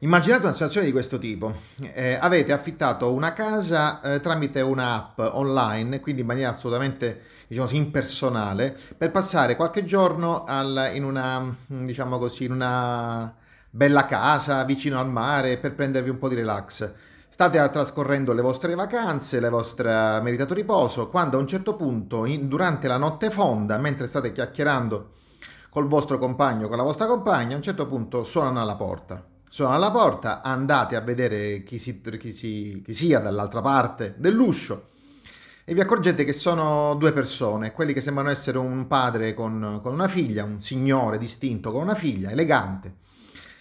Immaginate una situazione di questo tipo, eh, avete affittato una casa eh, tramite un'app online, quindi in maniera assolutamente diciamo, impersonale, per passare qualche giorno al, in, una, mm, diciamo così, in una bella casa vicino al mare per prendervi un po' di relax. State trascorrendo le vostre vacanze, il vostro eh, meritato riposo, quando a un certo punto, in, durante la notte fonda, mentre state chiacchierando col vostro compagno, con la vostra compagna, a un certo punto suonano alla porta suona alla porta, andate a vedere chi, si, chi, si, chi sia dall'altra parte dell'uscio e vi accorgete che sono due persone, quelli che sembrano essere un padre con, con una figlia, un signore distinto con una figlia, elegante,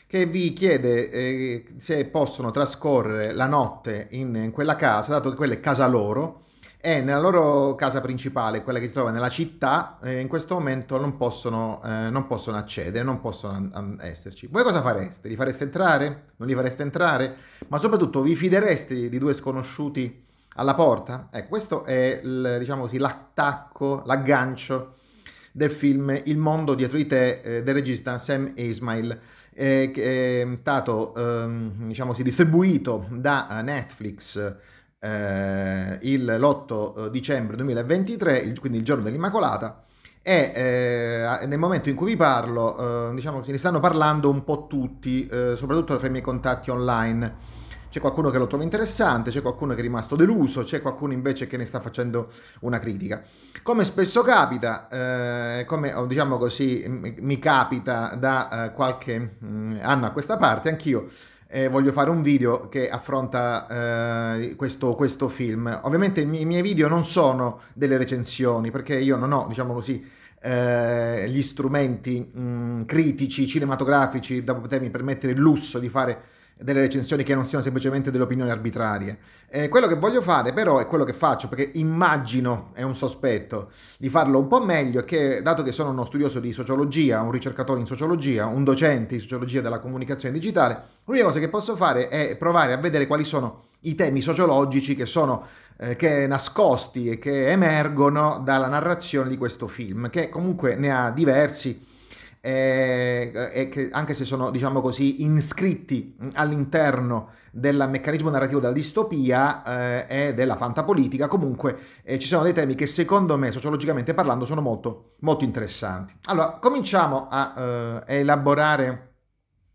che vi chiede eh, se possono trascorrere la notte in, in quella casa, dato che quella è casa loro, e nella loro casa principale, quella che si trova nella città, eh, in questo momento non possono, eh, non possono accedere, non possono an- an- esserci. Voi cosa fareste? Li fareste entrare? Non li fareste entrare? Ma soprattutto vi fidereste di due sconosciuti alla porta? Ecco, questo è il, diciamo così, l'attacco, l'aggancio del film Il mondo dietro di te eh, del regista Sam Ismail eh, che è stato ehm, diciamo distribuito da eh, Netflix eh, il, l'8 eh, dicembre 2023, il, quindi il giorno dell'Immacolata, e eh, nel momento in cui vi parlo, eh, diciamo che se ne stanno parlando un po' tutti, eh, soprattutto fra i miei contatti online. C'è qualcuno che lo trova interessante, c'è qualcuno che è rimasto deluso, c'è qualcuno invece che ne sta facendo una critica. Come spesso capita, eh, come oh, diciamo così mi capita da eh, qualche mh, mm, anno a questa parte, anch'io eh, voglio fare un video che affronta eh, questo, questo, film. Ovviamente i miei video non sono delle recensioni, perché io non ho, diciamo così, eh, gli strumenti mh, mm, critici, cinematografici da potermi permettere il lusso di fare delle recensioni che non siano semplicemente delle opinioni arbitrarie. Eh, quello che voglio fare però è quello che faccio, perché immagino, è un sospetto, di farlo un po' meglio, che dato che sono uno studioso di sociologia, un ricercatore in sociologia, un docente in sociologia della comunicazione digitale, l'unica cosa che posso fare è provare a vedere quali sono i temi sociologici che sono eh, che nascosti e che emergono dalla narrazione di questo film, che comunque ne ha diversi e che anche se sono diciamo così iscritti all'interno del meccanismo narrativo della distopia eh, e della fantapolitica, comunque eh, ci sono dei temi che secondo me sociologicamente parlando sono molto, molto interessanti. Allora, cominciamo a eh, elaborare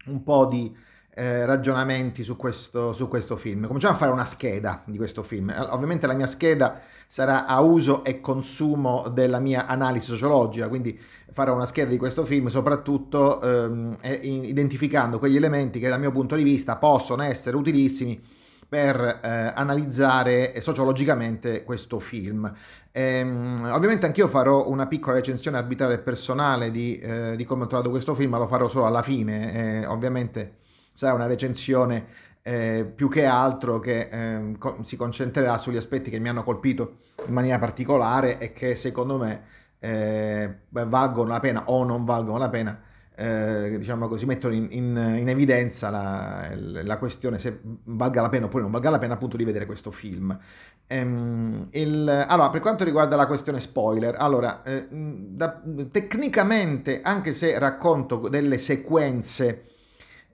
un po' di eh, ragionamenti su questo, su questo film. Cominciamo a fare una scheda di questo film. Eh, ovviamente la mia scheda sarà a uso e consumo della mia analisi sociologica, quindi farò una scheda di questo film soprattutto ehm, identificando quegli elementi che dal mio punto di vista possono essere utilissimi per eh, analizzare sociologicamente questo film. Ehm, ovviamente anch'io farò una piccola recensione arbitraria e personale di, eh, di, come ho trovato questo film, ma lo farò solo alla fine, eh, ovviamente sarà una recensione eh, più che altro che ehm, co si concentrerà sugli aspetti che mi hanno colpito in maniera particolare e che secondo me eh, valgono la pena o non valgono la pena, eh, diciamo così, mettono in, in, in evidenza la, la, questione se valga la pena oppure non valga la pena appunto di vedere questo film. Ehm, il, allora, per quanto riguarda la questione spoiler, allora, eh, da, tecnicamente, anche se racconto delle sequenze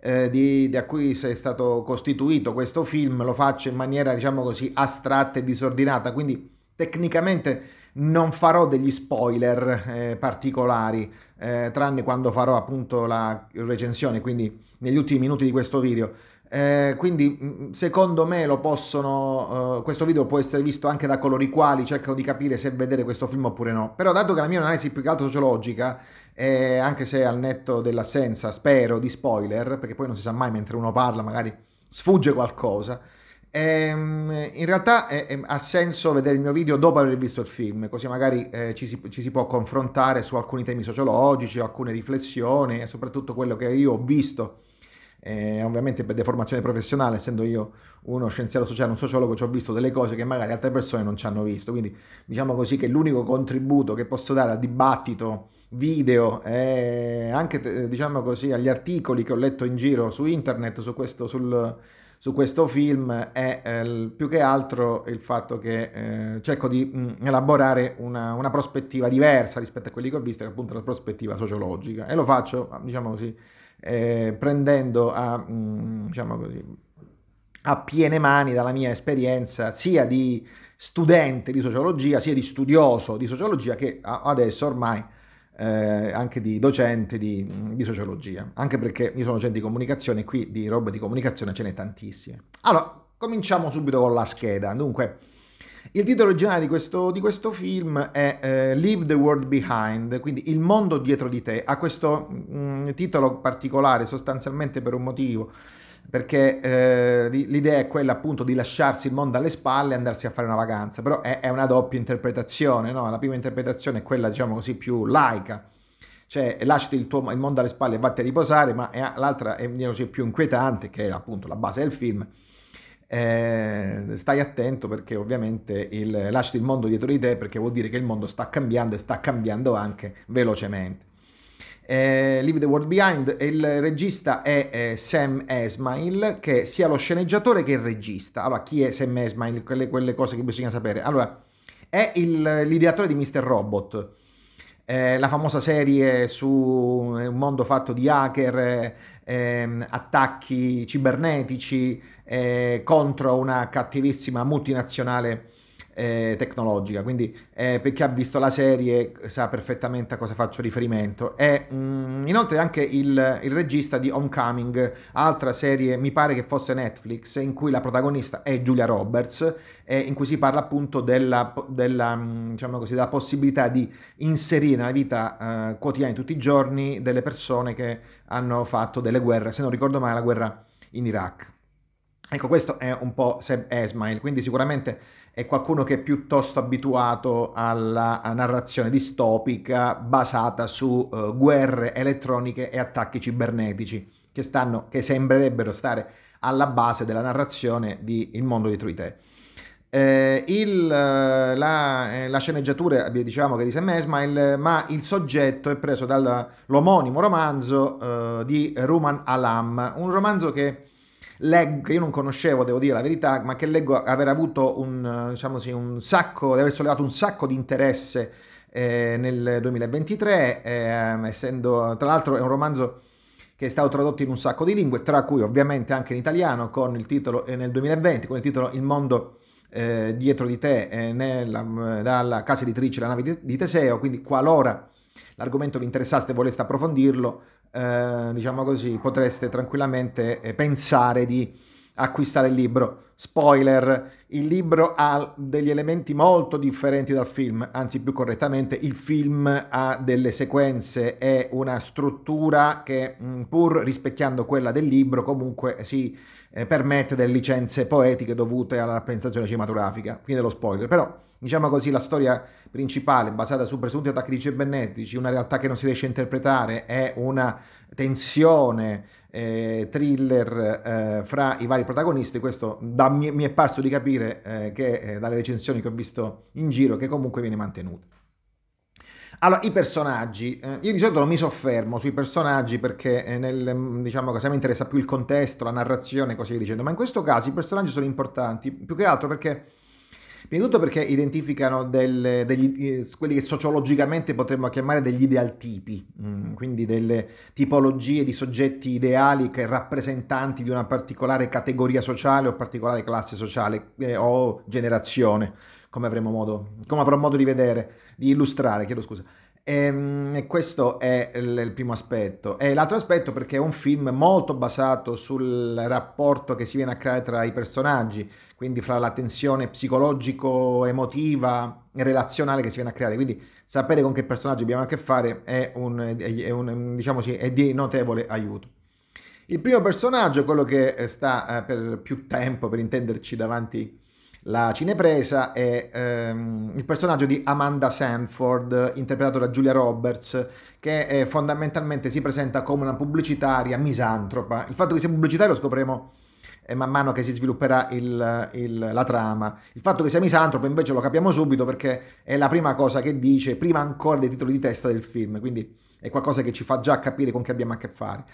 eh, di, da cui è stato costituito questo film, lo faccio in maniera, diciamo così, astratta e disordinata, quindi tecnicamente non farò degli spoiler eh, particolari, eh, tranne quando farò appunto la recensione, quindi negli ultimi minuti di questo video. Eh, quindi mm, secondo me lo possono, eh, questo video può essere visto anche da coloro i quali cercano di capire se vedere questo film oppure no. Però dato che la mia analisi più che altro sociologica, eh, anche se al netto dell'assenza, spero, di spoiler, perché poi non si sa mai mentre uno parla, magari sfugge qualcosa, Ehm, in realtà eh, eh, ha senso vedere il mio video dopo aver visto il film, così magari eh, ci, si, ci, si, può confrontare su alcuni temi sociologici, alcune riflessioni e soprattutto quello che io ho visto. Eh, ovviamente per deformazione professionale, essendo io uno scienziato sociale, un sociologo, ci ho visto delle cose che magari altre persone non ci hanno visto. Quindi diciamo così che l'unico contributo che posso dare al dibattito video e anche eh, diciamo così agli articoli che ho letto in giro su internet su questo, sul, su questo film è eh, più che altro il fatto che eh, cerco di mh, mm, elaborare una, una, prospettiva diversa rispetto a quelli che ho visto, che è appunto la prospettiva sociologica, e lo faccio, diciamo così, eh, prendendo a, mh, mm, diciamo così, a piene mani dalla mia esperienza sia di studente di sociologia, sia di studioso di sociologia, che adesso ormai eh, anche di docente di, di, sociologia, anche perché io sono docente di comunicazione e qui di robe di comunicazione ce n'è tantissime. Allora, cominciamo subito con la scheda. Dunque, il titolo originale di questo, di questo film è eh, Leave the World Behind, quindi Il mondo dietro di te. Ha questo mh, mm, titolo particolare sostanzialmente per un motivo perché eh, l'idea è quella appunto di lasciarsi il mondo alle spalle e andarsi a fare una vacanza, però è, è una doppia interpretazione, no? la prima interpretazione è quella diciamo così più laica, cioè lasciati il, tuo, il mondo alle spalle e vatti a riposare, ma è, l'altra è diciamo così, più inquietante, che è appunto la base del film, eh, stai attento perché ovviamente il, lasciati il mondo dietro di te perché vuol dire che il mondo sta cambiando e sta cambiando anche velocemente. Eh, Leave the World Behind il regista è eh, Sam Esmail che è sia lo sceneggiatore che il regista allora chi è Sam Esmail quelle, quelle cose che bisogna sapere allora è il, l'ideatore di Mr. Robot eh, la famosa serie su eh, un mondo fatto di hacker eh, ehm, attacchi cibernetici eh, contro una cattivissima multinazionale eh, tecnologica, quindi eh, per chi ha visto la serie sa perfettamente a cosa faccio riferimento. E mh, mm, inoltre anche il, il, regista di Homecoming, altra serie, mi pare che fosse Netflix, in cui la protagonista è Julia Roberts, eh, in cui si parla appunto della, della, mm, diciamo così, della possibilità di inserire nella vita eh, quotidiana di tutti i giorni delle persone che hanno fatto delle guerre, se non ricordo male la guerra in Iraq. Ecco, questo è un po' Seb Esmail, quindi sicuramente è qualcuno che è piuttosto abituato alla narrazione distopica basata su uh, guerre elettroniche e attacchi cibernetici che, stanno, che sembrerebbero stare alla base della narrazione di Il mondo di Truite. Eh, il, eh, la, eh, la, sceneggiatura diciamo che di Sam Esmail, ma il soggetto è preso dall'omonimo romanzo eh, di Ruman Alam, un romanzo che leggo, che io non conoscevo, devo dire la verità, ma che leggo aver avuto un, diciamo sì, un sacco, di aver sollevato un sacco di interesse eh, nel 2023, eh, essendo, tra l'altro è un romanzo che è stato tradotto in un sacco di lingue, tra cui ovviamente anche in italiano, con il titolo, eh, nel 2020, con il titolo Il mondo... Eh, dietro di te eh, nella, eh, dalla casa editrice La nave di, di Teseo, quindi qualora l'argomento vi interessasse e voleste approfondirlo, eh, diciamo così, potreste tranquillamente eh, pensare di acquistare il libro. Spoiler, il libro ha degli elementi molto differenti dal film, anzi più correttamente il film ha delle sequenze e una struttura che mm, pur rispecchiando quella del libro comunque eh, si eh, permette delle licenze poetiche dovute alla rappresentazione cinematografica. Fine dello spoiler, però diciamo così, la storia principale basata su presunti attacchi di cibernetici, una realtà che non si riesce a interpretare, è una tensione eh, thriller eh, fra i vari protagonisti. Questo da, mi, mi, è parso di capire eh, che, eh, dalle recensioni che ho visto in giro che comunque viene mantenuto. Allora, i personaggi. Eh, io di solito non mi soffermo sui personaggi perché eh, nel, mm, diciamo così, mi interessa più il contesto, la narrazione e così via dicendo, ma in questo caso i personaggi sono importanti, più che altro perché Prima di tutto perché identificano delle, degli, eh, quelli che sociologicamente potremmo chiamare degli idealtipi, mm, quindi delle tipologie di soggetti ideali che rappresentanti di una particolare categoria sociale o particolare classe sociale eh, o generazione, come, avremo modo, come avrò modo di vedere, di illustrare, chiedo scusa. Ehm, e questo è il primo aspetto. E l'altro aspetto perché è un film molto basato sul rapporto che si viene a creare tra i personaggi quindi fra la tensione psicologico-emotiva e relazionale che si viene a creare. Quindi sapere con che personaggio abbiamo a che fare è, un, è, un, diciamo sì, è di notevole aiuto. Il primo personaggio, quello che eh, sta eh, per più tempo, per intenderci, davanti la cinepresa, è ehm, il personaggio di Amanda Sanford, interpretato da Julia Roberts, che eh, fondamentalmente si presenta come una pubblicitaria misantropa. Il fatto che sia pubblicitaria lo scopriremo e man mano che si svilupperà il, il, la trama. Il fatto che sia misantropo invece lo capiamo subito perché è la prima cosa che dice, prima ancora dei titoli di testa del film, quindi è qualcosa che ci fa già capire con chi abbiamo a che fare.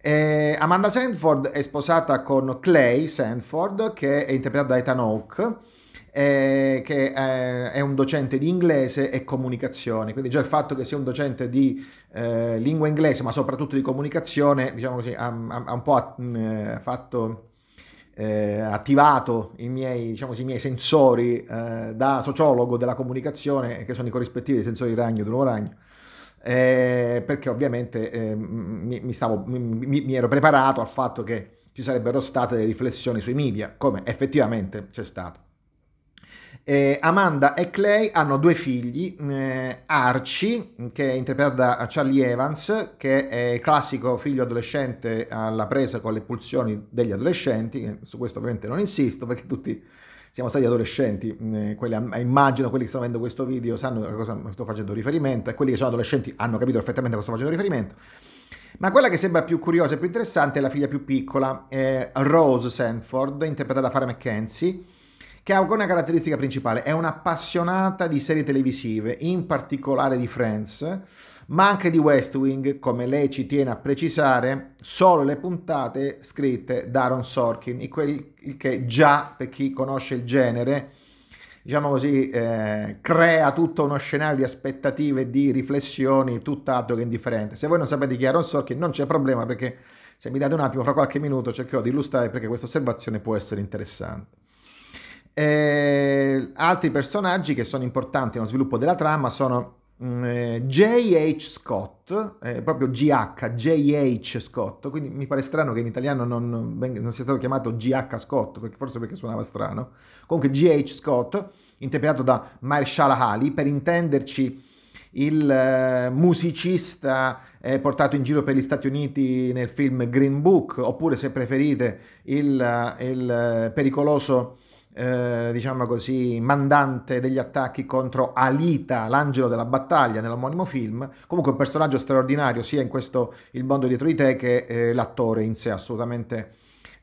Eh, Amanda Sanford è sposata con Clay Sanford, che è interpretata da Ethan Hawke, eh, che eh, è un docente di inglese e comunicazione. Quindi già il fatto che sia un docente di eh, lingua inglese, ma soprattutto di comunicazione, diciamo così, ha, ha un po' ha, mh, mm, eh, fatto eh, attivato i miei, diciamo, i miei sensori eh, da sociologo della comunicazione, che sono i corrispettivi dei sensori ragno, e dell'uomo ragno, eh, perché ovviamente eh, mi, mi, stavo, mi, mi, ero preparato al fatto che ci sarebbero state delle riflessioni sui media, come effettivamente c'è stato. Eh, Amanda e Clay hanno due figli, eh, Archie, che è interpretato da Charlie Evans, che è il classico figlio adolescente alla presa con le pulsioni degli adolescenti, su questo ovviamente non insisto perché tutti siamo stati adolescenti, eh, quelli, immagino quelli che stanno vedendo questo video sanno a cosa sto facendo riferimento e quelli che sono adolescenti hanno capito perfettamente a cosa sto facendo riferimento. Ma quella che sembra più curiosa e più interessante è la figlia più piccola, eh, Rose Sanford, interpretata da Farah McKenzie, che ha una caratteristica principale, è un'appassionata di serie televisive, in particolare di Friends, ma anche di West Wing, come lei ci tiene a precisare, solo le puntate scritte da Aaron Sorkin, il che già per chi conosce il genere, diciamo così, eh, crea tutto uno scenario di aspettative, di riflessioni, tutt'altro che indifferente. Se voi non sapete chi è Aaron Sorkin non c'è problema perché se mi date un attimo, fra qualche minuto cercherò di illustrare perché questa osservazione può essere interessante. Eh, altri personaggi che sono importanti nello sviluppo della trama sono J.H. Mm, eh, Scott, eh, proprio GH, J.H. Scott, quindi mi pare strano che in italiano non, non sia stato chiamato GH Scott, perché, forse perché suonava strano. Comunque G.H. Scott, interpretato da Marshall Ali, per intenderci il eh, musicista eh, portato in giro per gli Stati Uniti nel film Green Book, oppure se preferite il, eh, il eh, pericoloso eh, diciamo così, mandante degli attacchi contro Alita, l'angelo della battaglia nell'omonimo film. Comunque un personaggio straordinario sia in questo Il mondo dietro di te che eh, l'attore in sé, assolutamente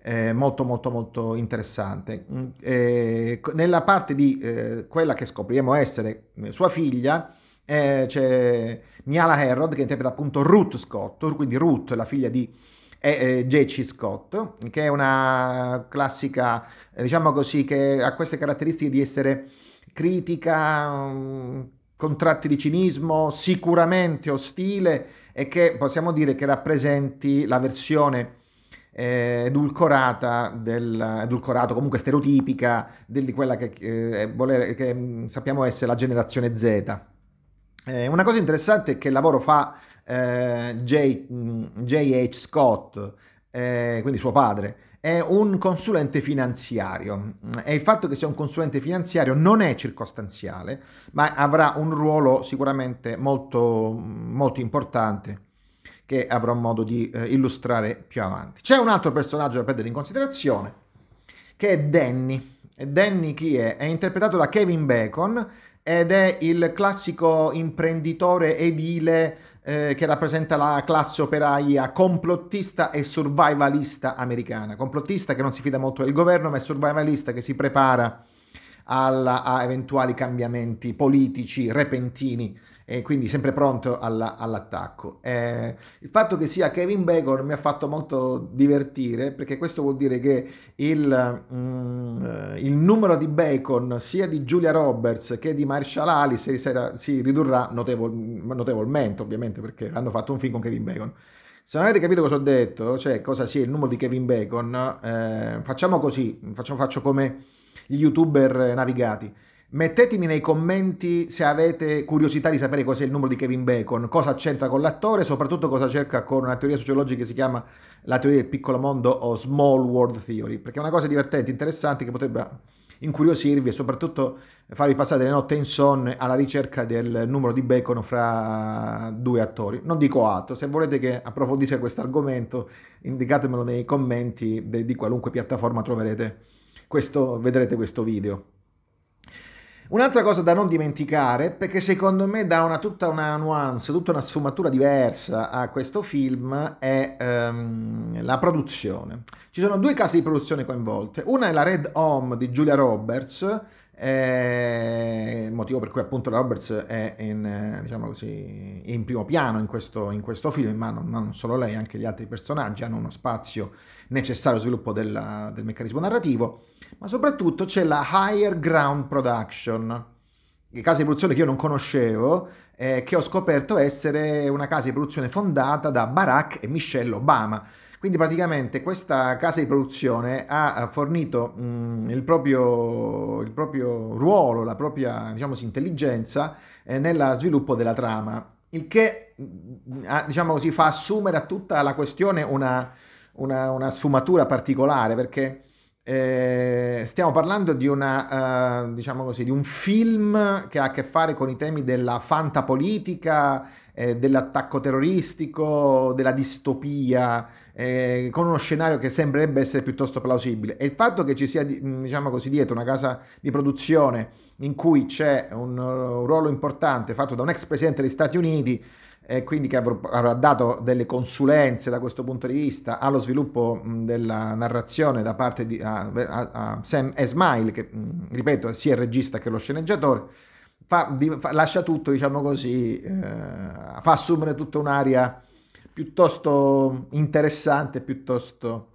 eh, molto molto molto interessante. Mm, eh, nella parte di eh, quella che scopriremo essere sua figlia, c'è Miala Herod che interpreta appunto Ruth Scott, quindi Ruth, la figlia di è eh, J.C. Scott, che è una classica, eh, diciamo così, che ha queste caratteristiche di essere critica, mh, mm, contratti di cinismo, sicuramente ostile e che possiamo dire che rappresenti la versione eh, edulcorata, del, edulcorato comunque stereotipica del, di quella che, eh, volere, che mm, sappiamo essere la generazione Z. Eh, una cosa interessante è che il lavoro fa eh, J.H. Mm, Scott, eh, quindi suo padre, è un consulente finanziario e il fatto che sia un consulente finanziario non è circostanziale, ma avrà un ruolo sicuramente molto, molto importante che avrò modo di eh, illustrare più avanti. C'è un altro personaggio da prendere in considerazione che è Danny. Danny chi è? È interpretato da Kevin Bacon ed è il classico imprenditore edile eh, che rappresenta la classe operaia complottista e survivalista americana. Complottista che non si fida molto del governo, ma è survivalista che si prepara alla, a eventuali cambiamenti politici repentini e quindi sempre pronto alla, all'attacco. Eh, il fatto che sia Kevin Bacon mi ha fatto molto divertire perché questo vuol dire che il, mm, eh, il numero di Bacon sia di Julia Roberts che di Marshall Ali si, si ridurrà notevol, notevolmente ovviamente perché hanno fatto un film con Kevin Bacon. Se non avete capito cosa ho detto, cioè cosa sia il numero di Kevin Bacon, eh, facciamo così, facciamo, faccio come gli youtuber navigati Mettetemi nei commenti se avete curiosità di sapere cos'è il numero di Kevin Bacon, cosa c'entra con l'attore, soprattutto cosa cerca con una teoria sociologica che si chiama la teoria del piccolo mondo o Small World Theory, perché è una cosa divertente, interessante che potrebbe incuriosirvi e soprattutto farvi passare le notte insonne alla ricerca del numero di Bacon fra due attori. Non dico altro, se volete che approfondisse questo argomento indicatemelo nei commenti di qualunque piattaforma troverete questo, vedrete questo video. Un'altra cosa da non dimenticare, perché secondo me dà una, tutta una nuance, tutta una sfumatura diversa a questo film, è um, la produzione. Ci sono due case di produzione coinvolte. Una è la Red Home di Julia Roberts, eh, motivo per cui appunto la Roberts è in, eh, diciamo così, in primo piano in questo, in questo film, ma non, non, solo lei, anche gli altri personaggi hanno uno spazio necessario allo sviluppo della, del meccanismo narrativo ma soprattutto c'è la Higher Ground Production, casa di produzione che io non conoscevo, eh, che ho scoperto essere una casa di produzione fondata da Barack e Michelle Obama. Quindi praticamente questa casa di produzione ha fornito mh, mm, il, proprio, il, proprio, ruolo, la propria diciamo, intelligenza eh, nello sviluppo della trama, il che mm, diciamo così, fa assumere a tutta la questione una, una, una sfumatura particolare perché eh, stiamo parlando di, una, uh, diciamo così, di un film che ha a che fare con i temi della fantapolitica, eh, dell'attacco terroristico, della distopia, eh, con uno scenario che sembrerebbe essere piuttosto plausibile. E il fatto che ci sia, mm, diciamo così, dietro una casa di produzione in cui c'è un, uh, un ruolo importante fatto da un ex presidente degli Stati Uniti, e quindi che avrà dato delle consulenze da questo punto di vista allo sviluppo della narrazione da parte di a, a, a Sam Esmail, che ripeto sia il regista che lo sceneggiatore, fa, di, fa, lascia tutto, diciamo così, eh, fa assumere tutta un'aria piuttosto interessante, piuttosto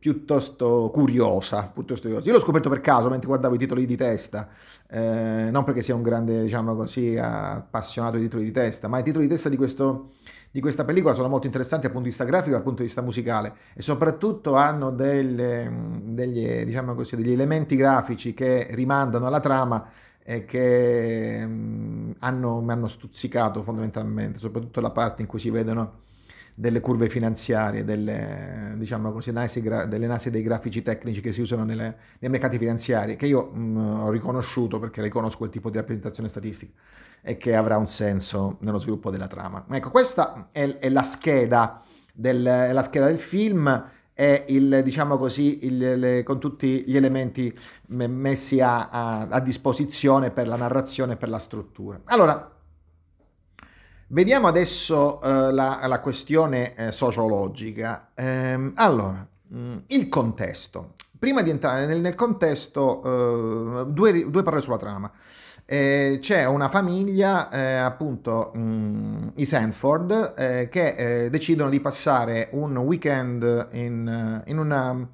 piuttosto curiosa, piuttosto curiosa. Io l'ho scoperto per caso mentre guardavo i titoli di testa, eh, non perché sia un grande, diciamo così, appassionato di titoli di testa, ma i titoli di testa di, questo, di questa pellicola sono molto interessanti dal punto di vista grafico e dal punto di vista musicale e soprattutto hanno delle, degli, diciamo così, degli elementi grafici che rimandano alla trama e che mm, hanno, mi hanno stuzzicato fondamentalmente, soprattutto la parte in cui si vedono delle curve finanziarie, delle, diciamo così, delle analisi dei grafici tecnici che si usano nelle, nei mercati finanziari, che io mh, mm, ho riconosciuto perché riconosco quel tipo di rappresentazione statistica e che avrà un senso nello sviluppo della trama. Ecco, questa è, è la, scheda del, è la scheda del film è il, diciamo così, il, le, con tutti gli elementi messi a, a, a disposizione per la narrazione e per la struttura. Allora, Vediamo adesso eh, la, la, questione eh, sociologica. Eh, allora, mm, il contesto. Prima di entrare nel, nel contesto, eh, due, due, parole sulla trama. Eh, c'è una famiglia, eh, appunto mh, mm, i Sanford, che decidono di passare un weekend in, in una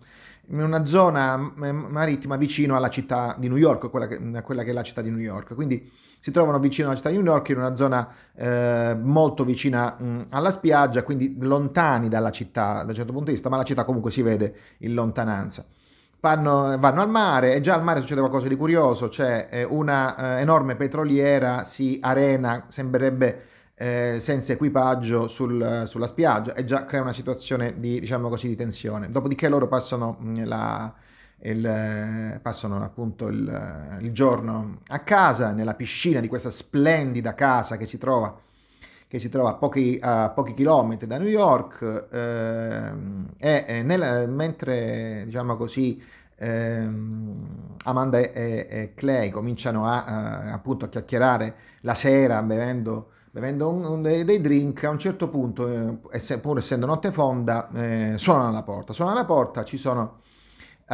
in una zona mm, marittima vicino alla città di New York, quella che, quella che è la città di New York. Quindi si trovano vicino alla città di New York in una zona eh, molto vicina mh, alla spiaggia, quindi lontani dalla città da un certo punto di vista, ma la città comunque si vede in lontananza. Vanno, vanno al mare e già al mare succede qualcosa di curioso, c'è eh, una eh, enorme petroliera, si arena, sembrerebbe eh, senza equipaggio sul, sulla spiaggia e già crea una situazione di, diciamo così, di tensione. Dopodiché loro passano mh, la, il, passano appunto il, il, giorno a casa, nella piscina di questa splendida casa che si trova, che si trova a, pochi, a, pochi, chilometri da New York, eh, e nel, mentre diciamo così eh, Amanda e, e, Clay cominciano a, a, appunto a chiacchierare la sera bevendo bevendo un, un, dei, drink, a un certo punto, eh, pur essendo notte fonda, eh, suonano alla porta. Suonano alla porta, ci sono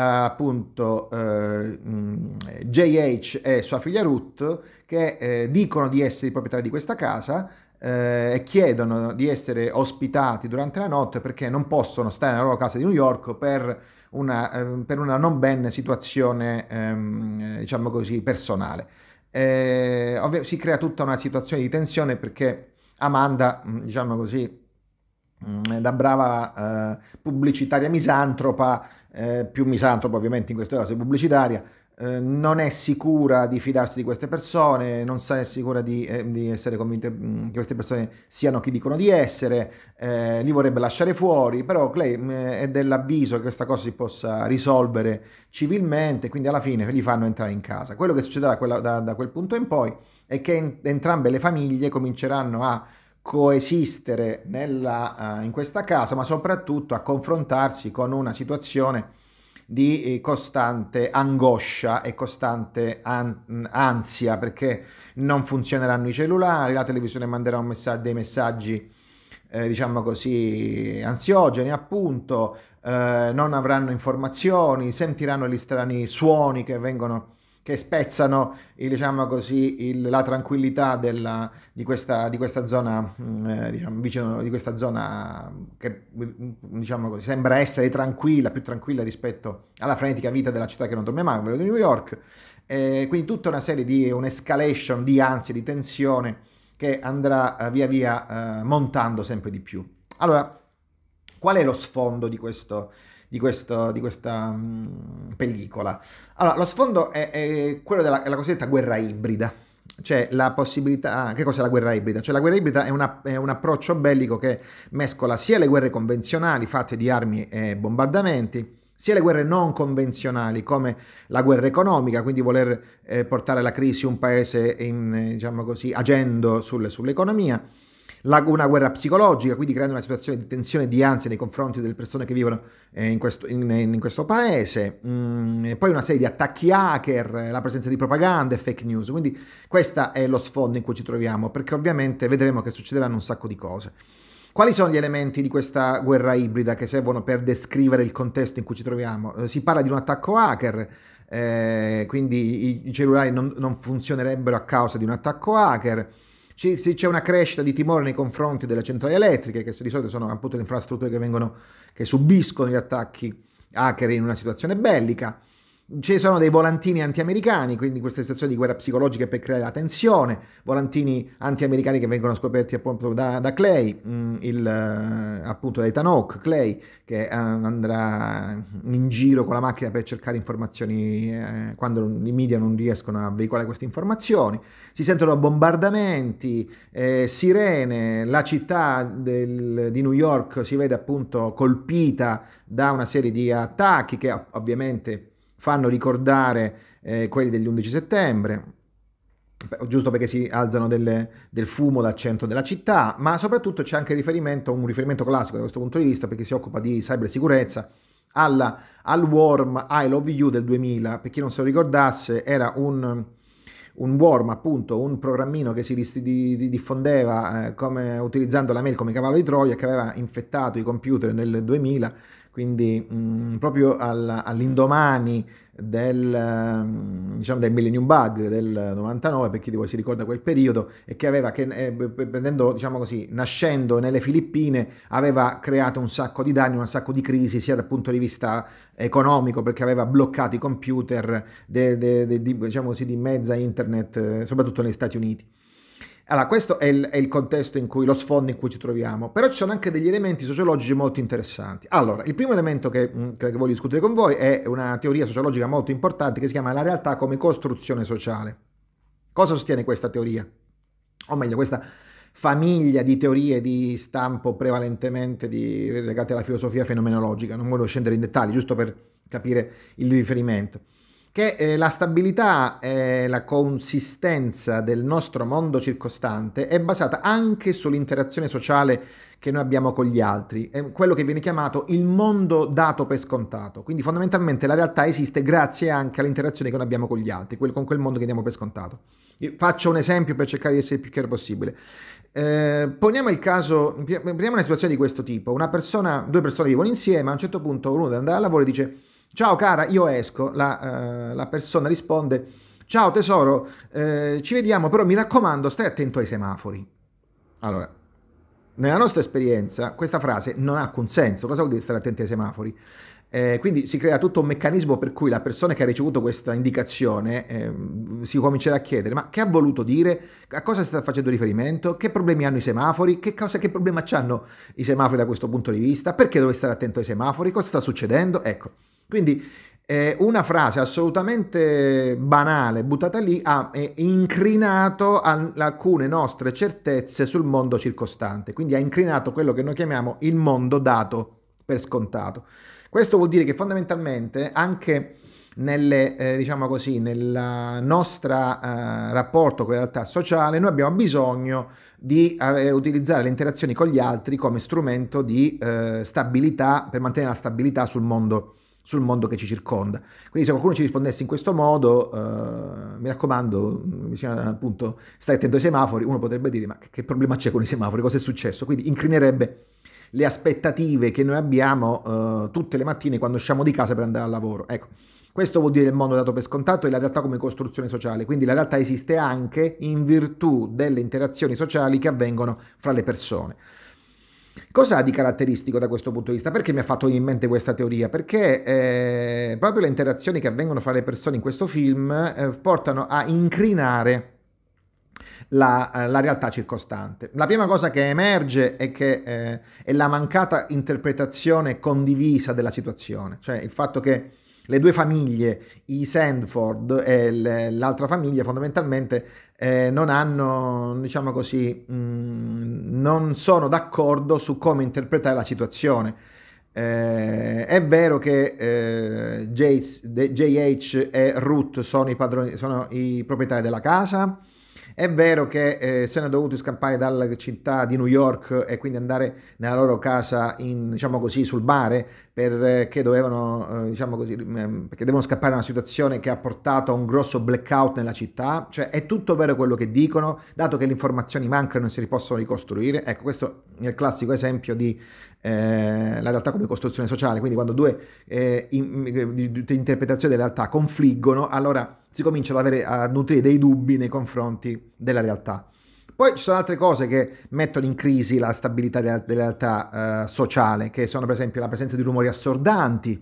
appunto eh, mm, JH e sua figlia Ruth che eh, dicono di essere i proprietari di questa casa eh, e chiedono di essere ospitati durante la notte perché non possono stare nella loro casa di New York per una, ehm, per una non ben situazione ehm, diciamo così personale. Eh, ovvio, si crea tutta una situazione di tensione perché Amanda, mm, diciamo così, mm, da brava eh, pubblicitaria misantropa, eh, più misantropo ovviamente in questo caso è pubblicitaria, eh, non è sicura di fidarsi di queste persone, non è sicura di, eh, di essere convinta mm, che queste persone siano chi dicono di essere, eh, li vorrebbe lasciare fuori, però Clay mm, è dell'avviso che questa cosa si possa risolvere civilmente, quindi alla fine li fanno entrare in casa. Quello che succederà quella, da, da quel punto in poi è che entrambe le famiglie cominceranno a coesistere nella, uh, in questa casa, ma soprattutto a confrontarsi con una situazione di eh, costante angoscia e costante an- ansia perché non funzioneranno i cellulari, la televisione manderà messa- dei messaggi eh, diciamo così ansiogeni appunto, eh, non avranno informazioni, sentiranno gli strani suoni che vengono che spezzano il, diciamo così, il, la tranquillità della, di, questa, di, questa, zona, mm, eh, diciamo, vicino, di questa zona che mm, diciamo così, sembra essere tranquilla, più tranquilla rispetto alla frenetica vita della città che non dorme mai, quello di New York. Eh, quindi tutta una serie di un'escalation di ansia, di tensione che andrà eh, via via eh, montando sempre di più. Allora, qual è lo sfondo di questo? di, questo, di questa mh, mm, pellicola. Allora, lo sfondo è, è quello della è cosiddetta guerra ibrida. Cioè la possibilità... Ah, che cos'è la guerra ibrida? Cioè la guerra ibrida è, una, è un approccio bellico che mescola sia le guerre convenzionali fatte di armi e bombardamenti, sia le guerre non convenzionali come la guerra economica, quindi voler eh, portare alla crisi un paese in, eh, diciamo così, agendo sul, sull'economia, la, una guerra psicologica, quindi creando una situazione di tensione e di ansia nei confronti delle persone che vivono eh, in, questo, in, in, questo, paese, mm, poi una serie di attacchi hacker, la presenza di propaganda e fake news, quindi questo è lo sfondo in cui ci troviamo, perché ovviamente vedremo che succederanno un sacco di cose. Quali sono gli elementi di questa guerra ibrida che servono per descrivere il contesto in cui ci troviamo? Eh, si parla di un attacco hacker, eh, quindi i, cellulari non, non, funzionerebbero a causa di un attacco hacker, se c'è una crescita di timore nei confronti delle centrali elettriche, che di solito sono appunto le infrastrutture che, vengono, che subiscono gli attacchi hacker in una situazione bellica, ci sono dei volantini anti-americani, quindi questa situazione di guerra psicologica per creare la tensione, volantini anti-americani che vengono scoperti appunto da, da Clay, mm, il, eh, appunto da Ethan Hawke, Clay, che eh, andrà in giro con la macchina per cercare informazioni eh, quando i media non riescono a veicolare queste informazioni. Si sentono bombardamenti, eh, sirene, la città del, di New York si vede appunto colpita da una serie di attacchi che ovviamente fanno ricordare eh, quelli degli 11 settembre, giusto perché si alzano del, del fumo dal centro della città, ma soprattutto c'è anche riferimento, un riferimento classico da questo punto di vista perché si occupa di cybersicurezza, alla, al Worm I Love You del 2000, per chi non se lo ricordasse era un, un Worm appunto, un programmino che si di, di, diffondeva eh, come, utilizzando la mail come cavallo di Troia che aveva infettato i computer nel 2000 quindi mh, mm, proprio alla, all'indomani del, mm, diciamo, del Millennium Bug del 99, per chi di voi si ricorda quel periodo, e che aveva, che, eh, prendendo, diciamo così, nascendo nelle Filippine, aveva creato un sacco di danni, un sacco di crisi, sia dal punto di vista economico, perché aveva bloccato i computer de, de, de, di, diciamo così, di mezza internet, eh, soprattutto negli Stati Uniti. Allora, questo è il, è il contesto in cui, lo sfondo in cui ci troviamo, però ci sono anche degli elementi sociologici molto interessanti. Allora, il primo elemento che, mm, che voglio discutere con voi è una teoria sociologica molto importante che si chiama la realtà come costruzione sociale. Cosa sostiene questa teoria? O meglio, questa famiglia di teorie di stampo prevalentemente di, legate alla filosofia fenomenologica. Non voglio scendere in dettagli, giusto per capire il riferimento che eh, la stabilità e eh, la consistenza del nostro mondo circostante è basata anche sull'interazione sociale che noi abbiamo con gli altri, è quello che viene chiamato il mondo dato per scontato. Quindi fondamentalmente la realtà esiste grazie anche all'interazione che noi abbiamo con gli altri, quel, con quel mondo che diamo per scontato. Io faccio un esempio per cercare di essere il più chiaro possibile. Eh, poniamo il caso, prendiamo una situazione di questo tipo, persona, due persone vivono insieme, a un certo punto uno deve andare al lavoro e dice Ciao cara, io esco. La, uh, la persona risponde, ciao tesoro, eh, ci vediamo, però mi raccomando, stai attento ai semafori. Allora, nella nostra esperienza questa frase non ha alcun senso. Cosa vuol dire stare attento ai semafori? Eh, quindi si crea tutto un meccanismo per cui la persona che ha ricevuto questa indicazione eh, si comincerà a chiedere ma che ha voluto dire, a cosa sta facendo riferimento, che problemi hanno i semafori, che, cosa, che problema hanno i semafori da questo punto di vista, perché dove stare attento ai semafori, cosa sta succedendo, ecco. Quindi eh, una frase assolutamente banale buttata lì ha eh, incrinato al- alcune nostre certezze sul mondo circostante, quindi ha incrinato quello che noi chiamiamo il mondo dato per scontato. Questo vuol dire che fondamentalmente anche nelle, eh, diciamo così, nel nostro eh, rapporto con la realtà sociale, noi abbiamo bisogno di eh, utilizzare le interazioni con gli altri come strumento di eh, stabilità, per mantenere la stabilità sul mondo sul mondo che ci circonda. Quindi se qualcuno ci rispondesse in questo modo, eh, mi raccomando, bisogna appunto stare attento ai semafori, uno potrebbe dire ma che, che problema c'è con i semafori, cosa è successo? Quindi incrinerebbe le aspettative che noi abbiamo eh, tutte le mattine quando usciamo di casa per andare al lavoro. Ecco, questo vuol dire il mondo dato per scontato e la realtà come costruzione sociale, quindi la realtà esiste anche in virtù delle interazioni sociali che avvengono fra le persone. Cosa ha di caratteristico da questo punto di vista? Perché mi ha fatto in mente questa teoria? Perché eh, proprio le interazioni che avvengono fra le persone in questo film eh, portano a incrinare la, eh, la, realtà circostante. La prima cosa che emerge è che eh, è la mancata interpretazione condivisa della situazione, cioè il fatto che le due famiglie, i Sandford e l'altra famiglia, fondamentalmente eh, non hanno, diciamo così, mh, mm, non sono d'accordo su come interpretare la situazione. Eh, è vero che eh, JH e Ruth sono i, padroni, sono i proprietari della casa, è vero che eh, sono dovuti scappare dalla città di New York e quindi andare nella loro casa, in, diciamo così, sul mare perché dovevano, eh, diciamo così, ehm, perché devono scappare da una situazione che ha portato a un grosso blackout nella città, cioè è tutto vero quello che dicono, dato che le informazioni mancano e si possono ricostruire, ecco questo è il classico esempio di eh, la realtà come costruzione sociale, quindi quando due eh, in, interpretazioni della realtà confliggono, allora si cominciano ad, avere, a nutrire dei dubbi nei confronti della realtà. Poi ci sono altre cose che mettono in crisi la stabilità della, realtà eh, sociale, che sono per esempio la presenza di rumori assordanti,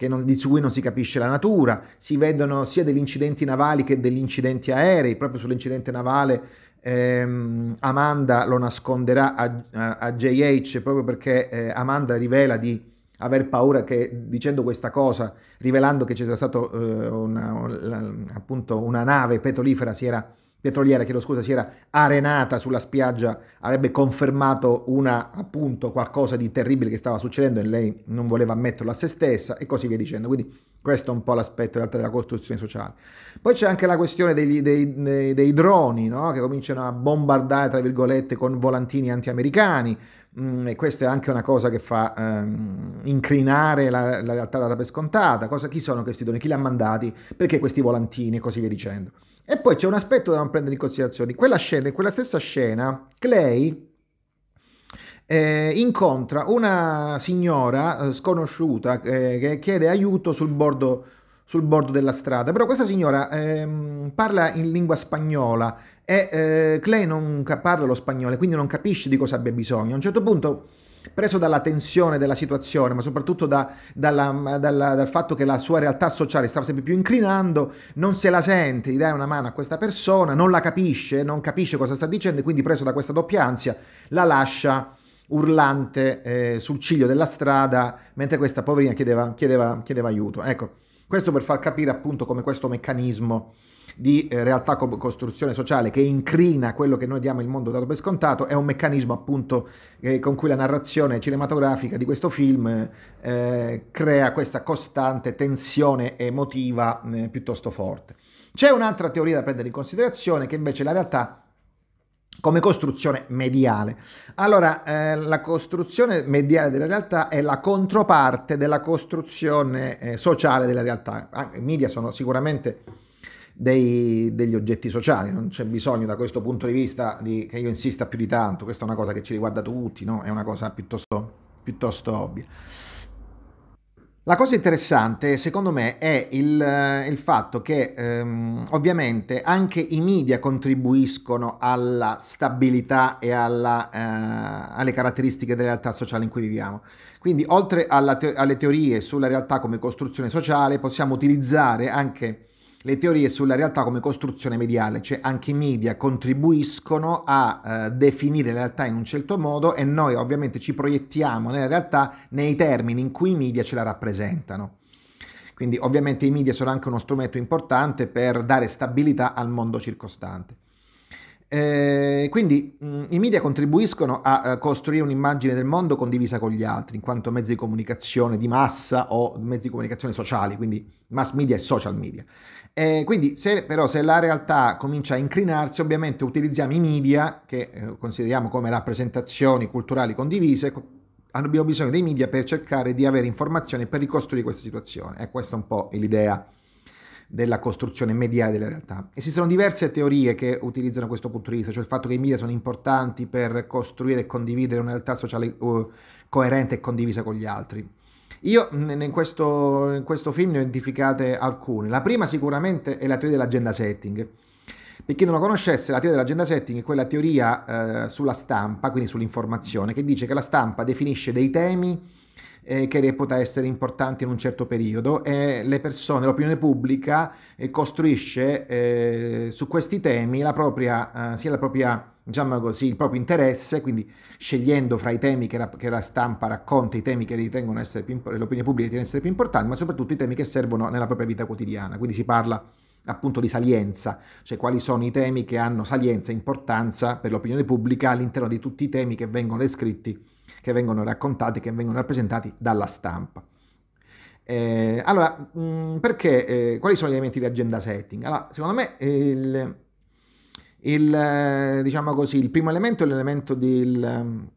non, di cui non si capisce la natura, si vedono sia degli incidenti navali che degli incidenti aerei, proprio sull'incidente navale ehm, Amanda lo nasconderà a, a, a JH proprio perché eh, Amanda rivela di aver paura che dicendo questa cosa, rivelando che c'era stata eh, una, una, appunto una nave petrolifera si era petroliera, chiedo scusa, si era arenata sulla spiaggia, avrebbe confermato una, appunto, qualcosa di terribile che stava succedendo e lei non voleva ammetterlo a se stessa e così via dicendo. Quindi questo è un po' l'aspetto in realtà della costruzione sociale. Poi c'è anche la questione degli, dei, dei, dei, droni, no? che cominciano a bombardare, tra virgolette, con volantini anti-americani. Mm, e questa è anche una cosa che fa ehm, incrinare la, la realtà data per scontata. Cosa, chi sono questi droni? Chi li ha mandati? Perché questi volantini? E così via dicendo. E poi c'è un aspetto da non prendere in considerazione. Quella scena, in quella stessa scena, Clay eh, incontra una signora eh, sconosciuta eh, che chiede aiuto sul bordo, sul bordo, della strada. Però questa signora ehm, parla in lingua spagnola e eh, Clay non parla lo spagnolo, quindi non capisce di cosa abbia bisogno. A un certo punto preso dalla tensione della situazione, ma soprattutto da, dalla, dalla, dal fatto che la sua realtà sociale stava sempre più inclinando, non se la sente di dare una mano a questa persona, non la capisce, non capisce cosa sta dicendo e quindi preso da questa doppia ansia la lascia urlante eh, sul ciglio della strada mentre questa poverina chiedeva, chiedeva, chiedeva aiuto. Ecco, questo per far capire appunto come questo meccanismo di eh, realtà come costruzione sociale che incrina quello che noi diamo il mondo dato per scontato, è un meccanismo appunto eh, con cui la narrazione cinematografica di questo film eh, crea questa costante tensione emotiva eh, piuttosto forte. C'è un'altra teoria da prendere in considerazione che invece la realtà come costruzione mediale. Allora, eh, la costruzione mediale della realtà è la controparte della costruzione eh, sociale della realtà. Ah, I media sono sicuramente dei, degli oggetti sociali, non c'è bisogno da questo punto di vista di, che io insista più di tanto, questa è una cosa che ci riguarda tutti, no? è una cosa piuttosto, piuttosto ovvia. La cosa interessante, secondo me, è il, il fatto che ehm, ovviamente anche i media contribuiscono alla stabilità e alla, eh, alle caratteristiche della realtà sociale in cui viviamo. Quindi, oltre te- alle teorie sulla realtà come costruzione sociale, possiamo utilizzare anche le teorie sulla realtà come costruzione mediale, cioè anche i media contribuiscono a eh, definire la realtà in un certo modo e noi ovviamente ci proiettiamo nella realtà nei termini in cui i media ce la rappresentano. Quindi ovviamente i media sono anche uno strumento importante per dare stabilità al mondo circostante. Eh, quindi mh, mm, i media contribuiscono a, a eh, costruire un'immagine del mondo condivisa con gli altri, in quanto mezzi di comunicazione di massa o mezzi di comunicazione sociali, quindi mass media e social media. Eh, quindi se, però se la realtà comincia a incrinarsi, ovviamente utilizziamo i media, che eh, consideriamo come rappresentazioni culturali condivise, abbiamo bisogno dei media per cercare di avere informazioni per ricostruire questa situazione. E eh, questa è un po' l'idea della costruzione mediale della realtà. Esistono diverse teorie che utilizzano questo punto di vista, cioè il fatto che i media sono importanti per costruire e condividere una realtà sociale uh, coerente e condivisa con gli altri. Io in questo, in questo film ne ho identificate alcune. La prima sicuramente è la teoria dell'agenda setting. Per chi non la conoscesse, la teoria dell'agenda setting è quella teoria eh, sulla stampa, quindi sull'informazione, che dice che la stampa definisce dei temi eh, che reputa essere importanti in un certo periodo e le persone, l'opinione pubblica eh, costruisce eh, su questi temi la propria, eh, sia la propria diciamo così, il proprio interesse, quindi scegliendo fra i temi che la, che la stampa racconta, i temi che ritengono essere più, importanti, l'opinione pubblica ritiene essere più importanti, ma soprattutto i temi che servono nella propria vita quotidiana. Quindi si parla appunto di salienza, cioè quali sono i temi che hanno salienza e importanza per l'opinione pubblica all'interno di tutti i temi che vengono descritti, che vengono raccontati, che vengono rappresentati dalla stampa. Eh, allora, mh, perché, eh, quali sono gli elementi di agenda setting? Allora, secondo me eh, il, il, diciamo così, il primo elemento è l'elemento del,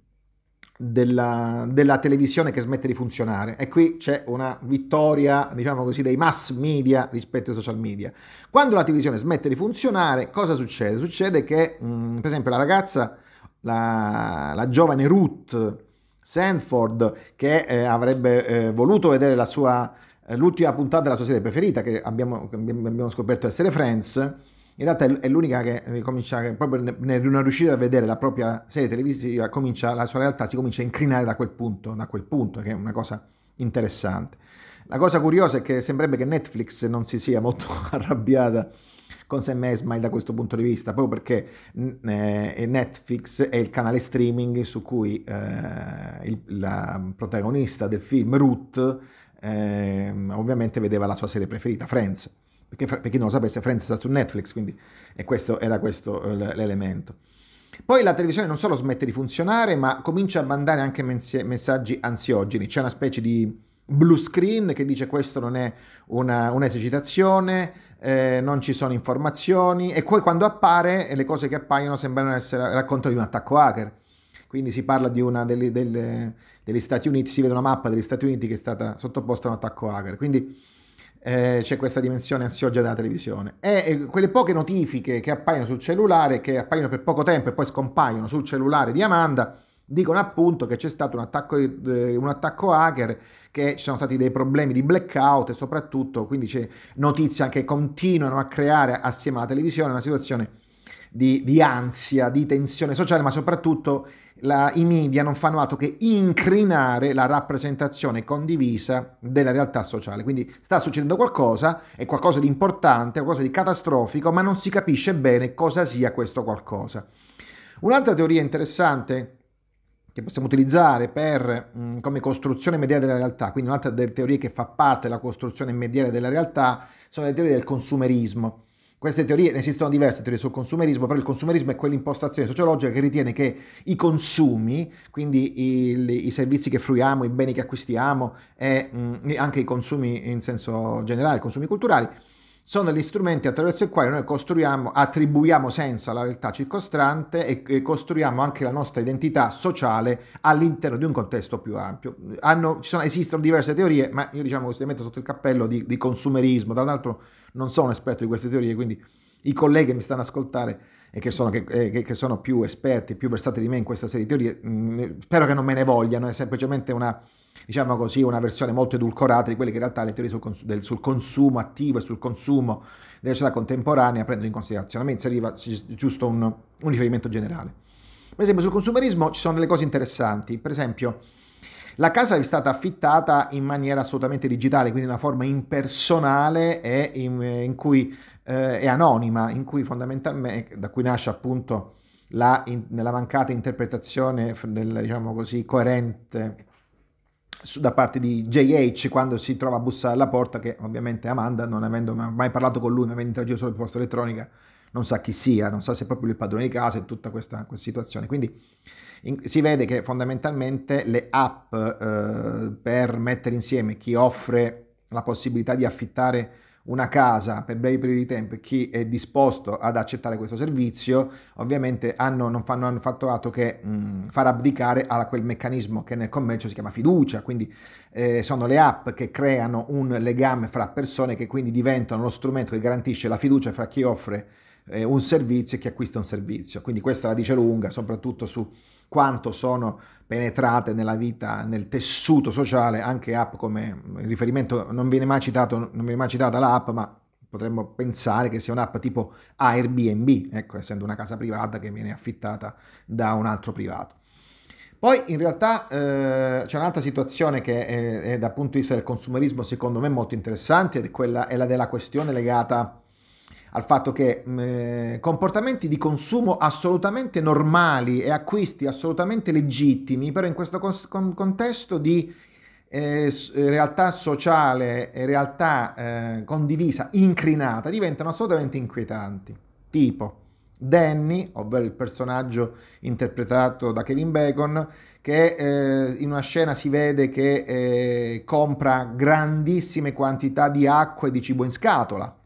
della, della, televisione che smette di funzionare e qui c'è una vittoria diciamo così dei mass media rispetto ai social media quando la televisione smette di funzionare cosa succede? succede che mh, mm, per esempio la ragazza la, la giovane Ruth Sanford che eh, avrebbe eh, voluto vedere la sua, eh, l'ultima puntata della sua serie preferita che abbiamo, abbiamo scoperto essere Friends in realtà è l'unica che comincia, proprio nel non riuscire a vedere la propria serie televisiva, comincia, la sua realtà si comincia a incrinare da quel punto, da quel punto che è una cosa interessante. La cosa curiosa è che sembrerebbe che Netflix non si sia molto arrabbiata con Sam Esmail da questo punto di vista, proprio perché eh, Netflix è il canale streaming su cui eh, il, la protagonista del film Ruth eh, ovviamente vedeva la sua serie preferita, Friends perché per chi non lo sapesse Friends sta su Netflix, quindi questo, era questo eh, l'elemento. Poi la televisione non solo smette di funzionare, ma comincia a mandare anche messaggi ansiogeni, c'è una specie di blue screen che dice questo non è una, un'esecitazione, eh, non ci sono informazioni e poi quando appare eh, le cose che appaiono sembrano essere il racconto di un attacco hacker. Quindi si parla di una delle, delle, degli Stati Uniti, si vede una mappa degli Stati Uniti che è stata sottoposta a un attacco hacker. Quindi eh, c'è questa dimensione ansiosa della televisione. E, e quelle poche notifiche che appaiono sul cellulare, che appaiono per poco tempo e poi scompaiono sul cellulare di Amanda, dicono appunto che c'è stato un attacco, eh, un attacco, hacker, che ci sono stati dei problemi di blackout e soprattutto quindi c'è notizia che continuano a creare assieme alla televisione una situazione di, di ansia, di tensione sociale, ma soprattutto la, i media non fanno altro che incrinare la rappresentazione condivisa della realtà sociale. Quindi sta succedendo qualcosa, è qualcosa di importante, qualcosa di catastrofico, ma non si capisce bene cosa sia questo qualcosa. Un'altra teoria interessante che possiamo utilizzare per, come costruzione mediale della realtà, quindi un'altra delle teorie che fa parte della costruzione mediale della realtà, sono le teorie del consumerismo queste teorie, ne esistono diverse teorie sul consumerismo, però il consumerismo è quell'impostazione sociologica che ritiene che i consumi, quindi i, i servizi che fruiamo, i beni che acquistiamo e eh, mh, anche i consumi in senso generale, i consumi culturali, sono gli strumenti attraverso i quali noi costruiamo, attribuiamo senso alla realtà circostante e, e costruiamo anche la nostra identità sociale all'interno di un contesto più ampio. Hanno, sono, esistono diverse teorie, ma io diciamo che le metto sotto il cappello di, di consumerismo, tra l'altro non sono un esperto di queste teorie, quindi i colleghi che mi stanno ascoltare e che sono, che, che sono, più esperti, più versati di me in questa serie di teorie, mm, spero che non me ne vogliano, è semplicemente una, diciamo così, una versione molto edulcorata di quelle che in realtà le teorie sul, cons- del, sul consumo attivo e sul consumo della società contemporanea prendono in considerazione. A me serviva giusto un, un riferimento generale. Per esempio, sul consumerismo ci sono delle cose interessanti. Per esempio, la casa è stata affittata in maniera assolutamente digitale, quindi una forma impersonale e in, in cui eh, è anonima, in cui fondamentalmente, da cui nasce appunto la, in, la mancata interpretazione del, diciamo così, coerente da parte di JH quando si trova a bussare alla porta che ovviamente Amanda non avendo mai parlato con lui ma avendo interagito solo per posta elettronica non sa chi sia, non sa se è proprio il padrone di casa e tutta questa, questa situazione quindi in, si vede che fondamentalmente le app eh, per mettere insieme chi offre la possibilità di affittare una casa per brevi periodi di tempo e chi è disposto ad accettare questo servizio, ovviamente hanno, non, fanno, hanno fatto altro che mh, mm, far abdicare a quel meccanismo che nel commercio si chiama fiducia, quindi eh, sono le app che creano un legame fra persone che quindi diventano lo strumento che garantisce la fiducia fra chi offre eh, un servizio e chi acquista un servizio. Quindi questa la dice lunga, soprattutto su quanto sono penetrate nella vita, nel tessuto sociale, anche app come riferimento, non viene mai, citato, non viene mai citata l'app, ma potremmo pensare che sia un'app tipo Airbnb, ecco, essendo una casa privata che viene affittata da un altro privato. Poi in realtà eh, c'è un'altra situazione che è, è, dal punto di vista del consumerismo secondo me molto interessante ed è quella è la della questione legata al fatto che mm, eh, comportamenti di consumo assolutamente normali e acquisti assolutamente legittimi, però in questo con- contesto di eh, eh, realtà sociale e realtà eh, condivisa, incrinata, diventano assolutamente inquietanti. Tipo Danny, ovvero il personaggio interpretato da Kevin Bacon, che eh, in una scena si vede che eh, compra grandissime quantità di acqua e di cibo in scatola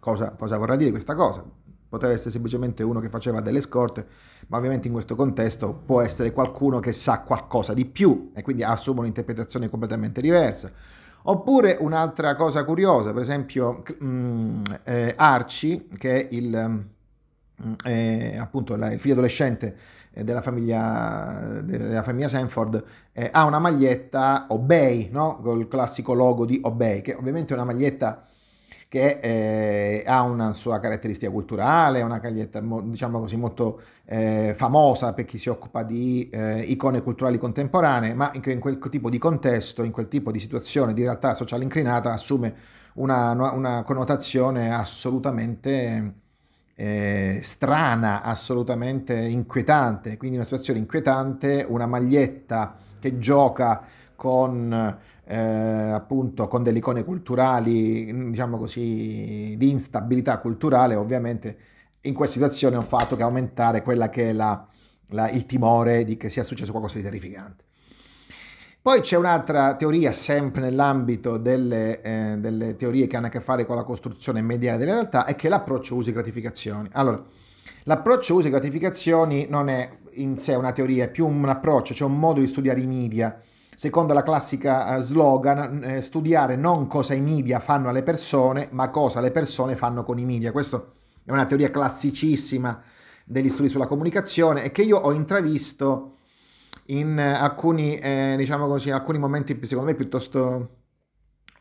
Cosa, cosa vorrà dire questa cosa? Potrebbe essere semplicemente uno che faceva delle scorte, ma ovviamente in questo contesto può essere qualcuno che sa qualcosa di più e quindi assume un'interpretazione completamente diversa. Oppure un'altra cosa curiosa, per esempio mh, mm, eh, Arci, che è il, mh, mm, eh, appunto, la, il figlio adolescente eh, della famiglia, della famiglia Sanford eh, ha una maglietta Obey, no? col classico logo di Obey, che ovviamente è una maglietta che eh, ha una sua caratteristica culturale, una caglietta diciamo così molto eh, famosa per chi si occupa di eh, icone culturali contemporanee, ma in, in quel tipo di contesto, in quel tipo di situazione di realtà sociale inclinata assume una, una connotazione assolutamente eh, strana, assolutamente inquietante, quindi una situazione inquietante, una maglietta che gioca con eh, appunto con delle icone culturali, diciamo così, di instabilità culturale, ovviamente in questa situazione non fatto che aumentare quella che è la, la, il timore di che sia successo qualcosa di terrificante. Poi c'è un'altra teoria, sempre nell'ambito delle, eh, delle, teorie che hanno a che fare con la costruzione mediale della realtà, è che l'approccio usi gratificazioni. Allora, l'approccio usi gratificazioni non è in sé una teoria, è più un approccio, cioè un modo di studiare i media secondo la classica eh, slogan, eh, studiare non cosa i media fanno alle persone, ma cosa le persone fanno con i media. Questa è una teoria classicissima degli studi sulla comunicazione e che io ho intravisto in eh, alcuni, eh, diciamo così, alcuni momenti, secondo me, piuttosto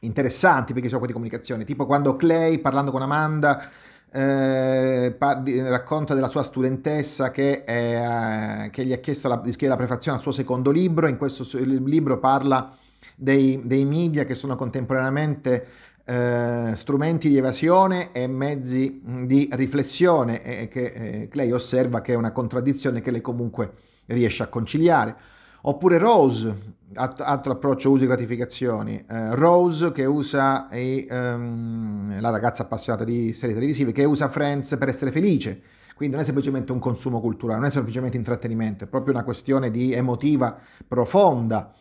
interessanti perché sono quelli di comunicazione, tipo quando Clay, parlando con Amanda, eh, parli, racconta della sua studentessa che, è, eh, che gli ha chiesto la, di scrivere la prefazione al suo secondo libro. In questo libro parla dei, dei media che sono contemporaneamente eh, strumenti di evasione e mezzi di riflessione, e, che eh, lei osserva che è una contraddizione che lei comunque riesce a conciliare. Oppure Rose, Alt- altro approccio usi gratificazioni. Eh, Rose che usa e, ehm, la ragazza appassionata di serie televisive che usa Friends per essere felice. Quindi non è semplicemente un consumo culturale, non è semplicemente intrattenimento, è proprio una questione di emotiva profonda.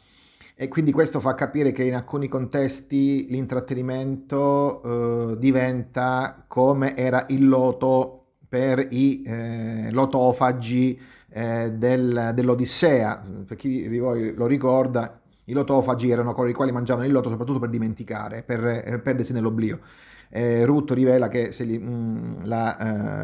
E quindi questo fa capire che in alcuni contesti l'intrattenimento eh, diventa come era il loto per i eh, lotofagi eh, del, dell'Odissea, per chi di voi lo ricorda, i lotofagi erano coloro i quali mangiavano il loto soprattutto per dimenticare, per eh, perdersi nell'oblio. Eh, Ruth rivela che li, mh, mm, la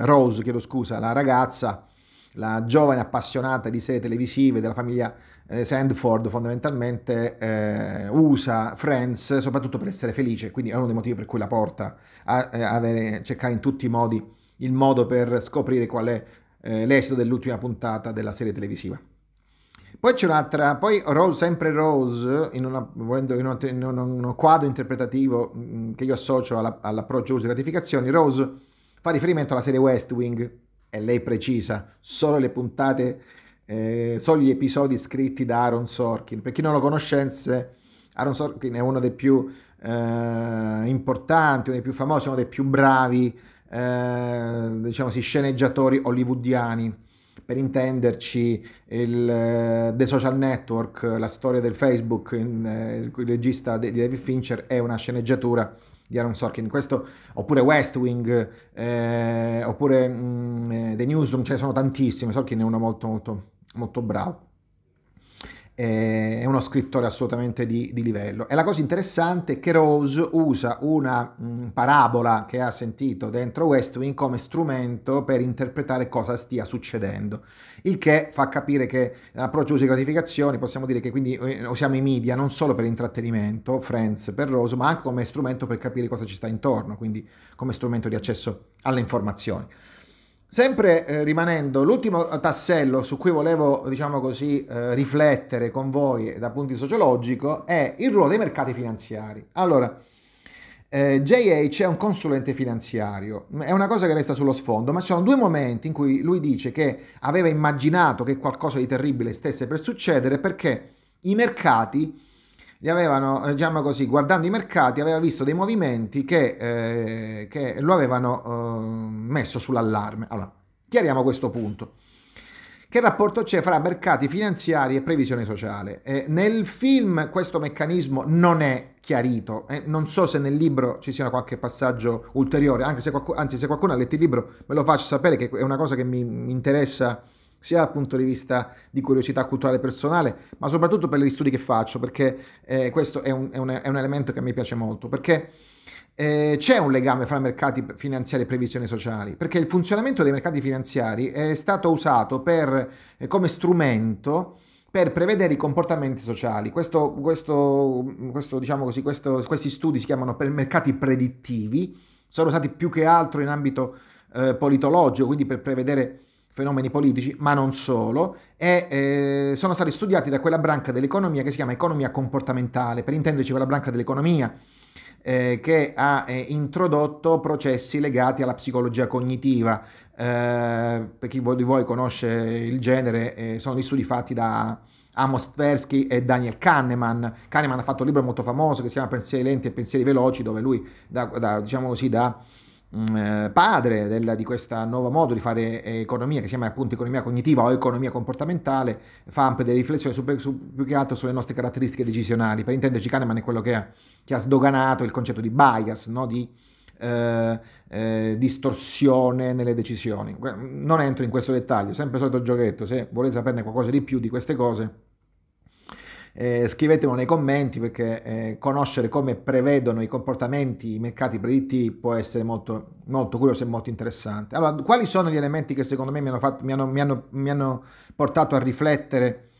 eh, Rose, chiedo scusa, la ragazza, la giovane appassionata di serie televisive della famiglia eh, Sandford fondamentalmente eh, usa Friends soprattutto per essere felice, quindi è uno dei motivi per cui la porta a, a eh, avere, cercare in tutti i modi il modo per scoprire qual è eh, l'esito dell'ultima puntata della serie televisiva. Poi c'è un'altra, poi Rose, sempre Rose, in, una, in, una, in un quadro interpretativo mh, mm, che io associo alla, all'approccio uso e gratificazioni, Rose fa riferimento alla serie West Wing, e lei precisa, solo le puntate, eh, solo gli episodi scritti da Aaron Sorkin. Per chi non lo conoscesse, Aaron Sorkin è uno dei più eh, importanti, uno dei più famosi, uno dei più bravi eh, diciamo sì, sceneggiatori hollywoodiani. Per intenderci, il, eh, The Social Network, la storia del Facebook, in, eh, il cui regista di David Fincher è una sceneggiatura di Aaron Sorkin, questo, oppure West Wing, eh, oppure mh, mm, eh, The Newsroom, ce ne sono tantissime, Sorkin è uno molto molto, molto bravo. Eh, è uno scrittore assolutamente di, di, livello. E la cosa interessante è che Rose usa una mh, mm, parabola che ha sentito dentro West Wing come strumento per interpretare cosa stia succedendo, il che fa capire che l'approccio usa gratificazioni, possiamo dire che quindi eh, usiamo i media non solo per intrattenimento, Friends per Rose, ma anche come strumento per capire cosa ci sta intorno, quindi come strumento di accesso alle informazioni. Sempre eh, rimanendo, l'ultimo tassello su cui volevo, diciamo così, eh, riflettere con voi da punti di sociologico è il ruolo dei mercati finanziari. Allora, eh, JH è un consulente finanziario, è una cosa che resta sullo sfondo, ma ci sono due momenti in cui lui dice che aveva immaginato che qualcosa di terribile stesse per succedere perché i mercati li avevano, eh, diciamo così, guardando i mercati, aveva visto dei movimenti che, eh, che lo avevano eh, messo sull'allarme. Allora, chiariamo questo punto. Che rapporto c'è fra mercati finanziari e previsione sociale? Eh, nel film questo meccanismo non è chiarito, eh? non so se nel libro ci sia qualche passaggio ulteriore, se qualcuno, anzi se qualcuno ha letto il libro me lo faccia sapere che è una cosa che mi, mi interessa sia dal punto di vista di curiosità culturale personale, ma soprattutto per gli studi che faccio, perché eh, questo è un, è, un, è un, elemento che mi piace molto, perché eh, c'è un legame fra mercati finanziari e previsioni sociali, perché il funzionamento dei mercati finanziari è stato usato per, eh, come strumento per prevedere i comportamenti sociali. Questo, questo, questo, diciamo così, questi studi si chiamano per mercati predittivi, sono usati più che altro in ambito eh, politologico, quindi per prevedere fenomeni politici, ma non solo, e eh, sono stati studiati da quella branca dell'economia che si chiama economia comportamentale, per intenderci quella branca dell'economia eh, che ha eh, introdotto processi legati alla psicologia cognitiva. Eh, per chi di voi conosce il genere, eh, sono gli studi fatti da Amos Tversky e Daniel Kahneman. Kahneman ha fatto un libro molto famoso che si chiama Pensieri lenti e pensieri veloci, dove lui, da, da, diciamo così, da Mm, eh, padre del, di questo nuovo modo di fare eh, economia che si chiama appunto economia cognitiva o economia comportamentale fa ampe delle riflessioni su, su, più che altro sulle nostre caratteristiche decisionali per intenderci Kahneman è quello che ha, che ha sdoganato il concetto di bias no? di eh, eh, distorsione nelle decisioni non entro in questo dettaglio sempre il solito giochetto se volete saperne qualcosa di più di queste cose eh, scrivetemelo nei commenti perché eh, conoscere come prevedono i comportamenti i mercati predittivi può essere molto, molto curioso e molto interessante. Allora, quali sono gli elementi che secondo me mi hanno, fatto, mi hanno, mi hanno, mi hanno portato a riflettere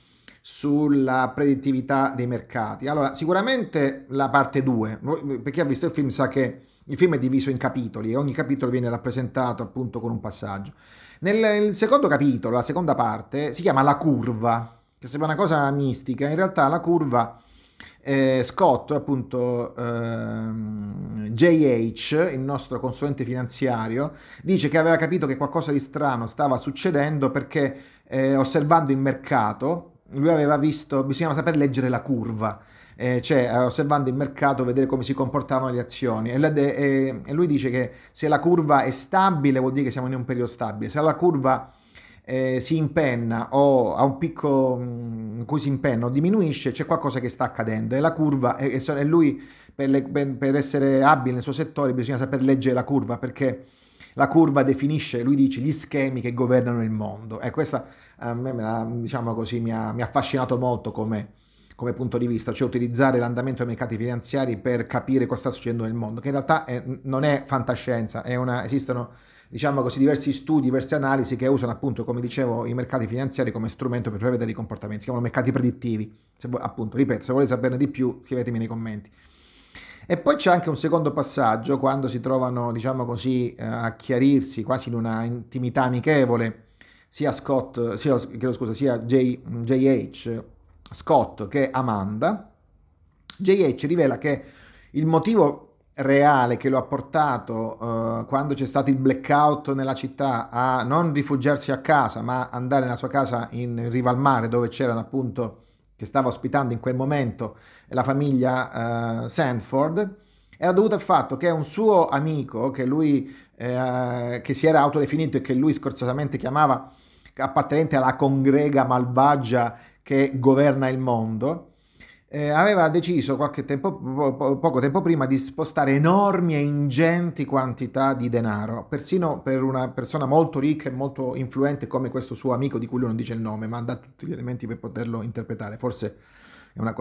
sulla predittività dei mercati? Allora, sicuramente la parte 2, per chi ha visto il film sa che il film è diviso in capitoli e ogni capitolo viene rappresentato appunto con un passaggio. Nel secondo capitolo, la seconda parte, si chiama La curva che sembra una cosa mistica, in realtà la curva eh, Scott, appunto ehm, JH, il nostro consulente finanziario, dice che aveva capito che qualcosa di strano stava succedendo perché eh, osservando il mercato, lui aveva visto, bisognava saper leggere la curva. Eh, cioè eh, osservando il mercato, vedere come si comportavano le azioni. E, de- eh, e, lui dice che se la curva è stabile vuol dire che siamo in un periodo stabile, se la curva eh, si impenna o ha un picco mm, in cui si impenna o diminuisce, c'è qualcosa che sta accadendo e la curva, e, lui per, le, per, per essere abile nel suo settore bisogna saper leggere la curva perché la curva definisce, lui dice, gli schemi che governano il mondo. E questa a me, la, diciamo così, mi ha, mi ha affascinato molto come, come, punto di vista, cioè utilizzare l'andamento dei mercati finanziari per capire cosa sta succedendo nel mondo, che in realtà è, non è fantascienza, è una, esistono diciamo così, diversi studi, diverse analisi che usano appunto, come dicevo, i mercati finanziari come strumento per prevedere i comportamenti, si chiamano mercati predittivi, se voi, appunto, ripeto, se volete saperne di più scrivetemi nei commenti. E poi c'è anche un secondo passaggio, quando si trovano, diciamo così, eh, a chiarirsi quasi in una intimità amichevole, sia Scott, sia, chiedo scusa, sia J, JH Scott che Amanda, JH rivela che il motivo reale che lo ha portato uh, quando c'è stato il blackout nella città a non rifugiarsi a casa ma andare nella sua casa in riva al mare dove c'era appunto che stava ospitando in quel momento la famiglia uh, eh, Sanford era dovuto al fatto che un suo amico che lui eh, che si era autodefinito e che lui scorzosamente chiamava appartenente alla congrega malvagia che governa il mondo eh, aveva deciso tempo, po- poco tempo prima di spostare enormi e ingenti quantità di denaro, persino per una persona molto ricca e molto influente come questo suo amico di cui lui non dice il nome, ma dà tutti gli elementi per poterlo interpretare. Forse, una,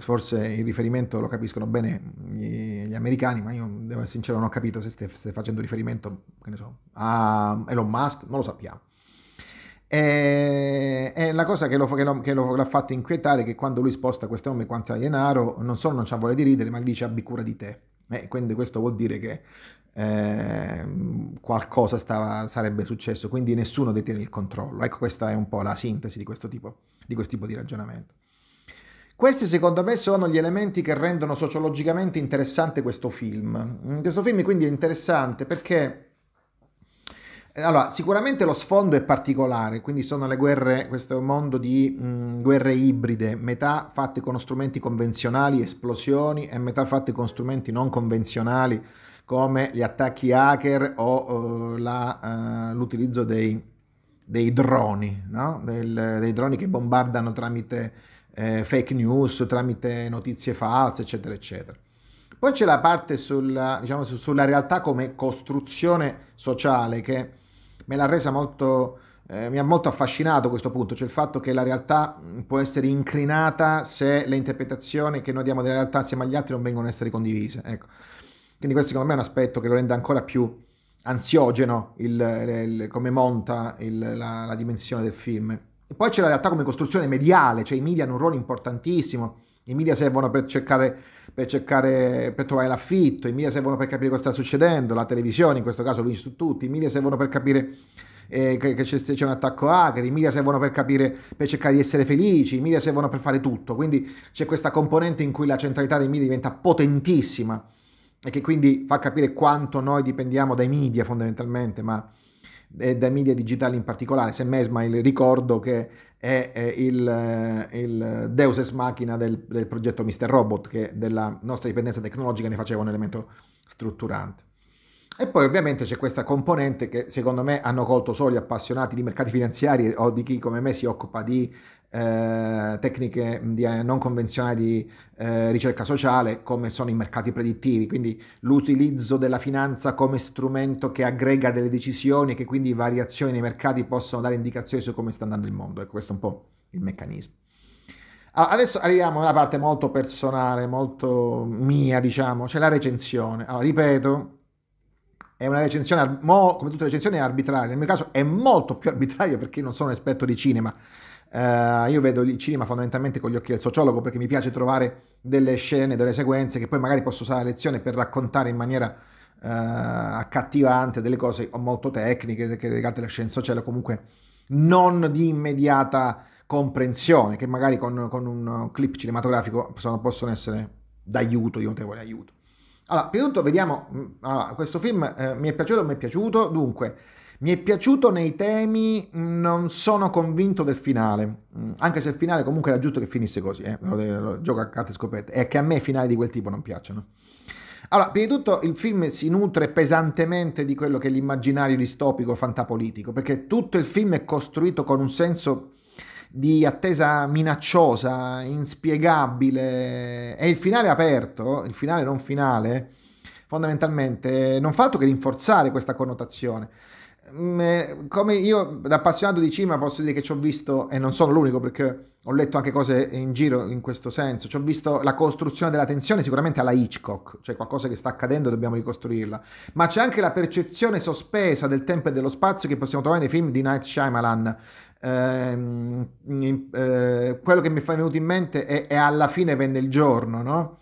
forse il riferimento lo capiscono bene gli, gli, americani, ma io devo essere sincero non ho capito se stai facendo riferimento so, a Elon Musk, non lo sappiamo. E, e la cosa che, lo, che, lo, che lo, l'ha fatto inquietare è che quando lui sposta questo nome quanto a denaro, non solo non ci voglia di ridere, ma dice abbi cura di te. Eh, quindi questo vuol dire che eh, qualcosa stava, sarebbe successo, quindi nessuno detiene il controllo. Ecco, questa è un po' la sintesi di questo tipo di, questo tipo di ragionamento. Questi secondo me sono gli elementi che rendono sociologicamente interessante questo film. Questo film quindi è interessante perché eh, allora, sicuramente lo sfondo è particolare, quindi sono le guerre, questo mondo di mh, guerre ibride, metà fatte con strumenti convenzionali, esplosioni, e metà fatte con strumenti non convenzionali come gli attacchi hacker o uh, la, uh, l'utilizzo dei, dei droni, no? Del, dei droni che bombardano tramite eh, fake news, tramite notizie false, eccetera, eccetera. Poi c'è la parte sulla, diciamo, sulla realtà come costruzione sociale che me l'ha resa molto... Eh, mi ha molto affascinato questo punto, cioè il fatto che la realtà mm, può essere incrinata se le interpretazioni che noi diamo della realtà assieme agli altri non vengono a essere condivise. Ecco. Quindi questo secondo me è un aspetto che lo rende ancora più ansiogeno il, il, come monta il, la, la, dimensione del film. E poi c'è la realtà come costruzione mediale, cioè i media hanno un ruolo importantissimo, i media servono per cercare per cercare per trovare l'affitto, i media servono per capire cosa sta succedendo, la televisione in questo caso vince su tutti, i media servono per capire eh, che, c'è, c'è, un attacco hacker, i media servono per capire per cercare di essere felici, i media servono per fare tutto, quindi c'è questa componente in cui la centralità dei media diventa potentissima e che quindi fa capire quanto noi dipendiamo dai media fondamentalmente, ma eh, dai media digitali in particolare. se Mesma il ricordo che è, il, eh, il, deus ex machina del, del progetto Mr. Robot, che della nostra dipendenza tecnologica ne faceva un elemento strutturante. E poi ovviamente c'è questa componente che secondo me hanno colto solo gli appassionati di mercati finanziari o di chi come me si occupa di eh, tecniche di, eh, non convenzionali di eh, ricerca sociale come sono i mercati predittivi, quindi l'utilizzo della finanza come strumento che aggrega delle decisioni e che quindi variazioni nei mercati possono dare indicazioni su come sta andando il mondo. E ecco, questo è un po' il meccanismo. Allora, ah, adesso arriviamo a una parte molto personale, molto mia, diciamo, cioè la recensione. Allora, ripeto, è una recensione, come tutte le recensioni, è arbitraria. Nel mio caso è molto più arbitraria perché non sono un esperto di cinema Uh, io vedo il cinema fondamentalmente con gli occhi del sociologo perché mi piace trovare delle scene, delle sequenze che poi magari posso usare a lezione per raccontare in maniera uh, accattivante delle cose molto tecniche legate alla scienza sociale o comunque non di immediata comprensione che magari con, con un clip cinematografico sono, possono essere d'aiuto, di notevole aiuto. Allora, prima di tutto vediamo, mm, allora, questo film eh, mi è piaciuto o mi è piaciuto? Dunque, mi è piaciuto nei temi, non sono convinto del finale, mm, anche se il finale comunque era giusto che finisse così, eh? gioco a carte scoperte, è che a me i finali di quel tipo non piacciono. Allora, prima di tutto il film si nutre pesantemente di quello che è l'immaginario distopico fantapolitico, perché tutto il film è costruito con un senso di attesa minacciosa, inspiegabile, e il finale aperto, il finale non finale, fondamentalmente non fa altro che rinforzare questa connotazione Mm, eh, come io da appassionato di cinema posso dire che ci ho visto, e non sono l'unico perché ho letto anche cose in giro in questo senso, ci ho visto la costruzione della tensione sicuramente alla Hitchcock, cioè qualcosa che sta accadendo e dobbiamo ricostruirla, ma c'è anche la percezione sospesa del tempo e dello spazio che possiamo trovare nei film di Night Shyamalan. Eh, eh, quello che mi è venuto in mente è, è alla fine venne il giorno, no?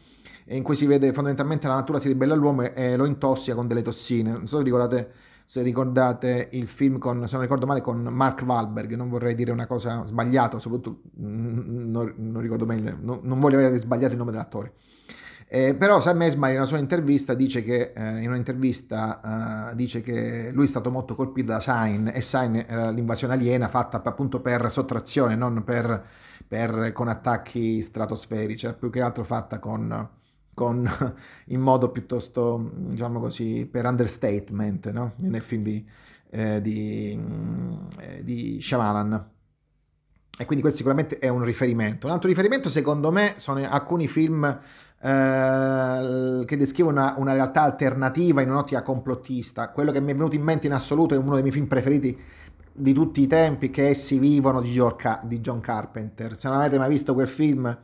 in cui si vede fondamentalmente la natura si ribella all'uomo e lo intossica con delle tossine. Non so se ricordate se ricordate il film con, se non ricordo male, con Mark Wahlberg, non vorrei dire una cosa sbagliata, soprattutto mm, non, non ricordo bene, non, non voglio aver sbagliato il nome dell'attore. Eh, però Sam Esmail in una sua intervista dice che, eh, in un'intervista, eh, dice che lui è stato molto colpito da Sign e Sign era l'invasione aliena fatta appunto per sottrazione, non per, per, con attacchi stratosferici, più che altro fatta con con, in modo piuttosto, diciamo così, per understatement, no? nel film di, eh, di, mm, eh, di Shyamalan. E quindi questo sicuramente è un riferimento. Un altro riferimento, secondo me, sono alcuni film eh, che descrivono una, una, realtà alternativa in un'ottica complottista. Quello che mi è venuto in mente in assoluto è uno dei miei film preferiti di tutti i tempi, che Essi vivono di, di John Carpenter. Se non avete mai visto quel film,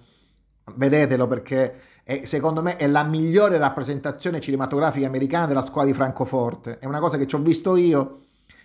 vedetelo perché e secondo me è la migliore rappresentazione cinematografica americana della squadra di Francoforte. È una cosa che ci ho visto io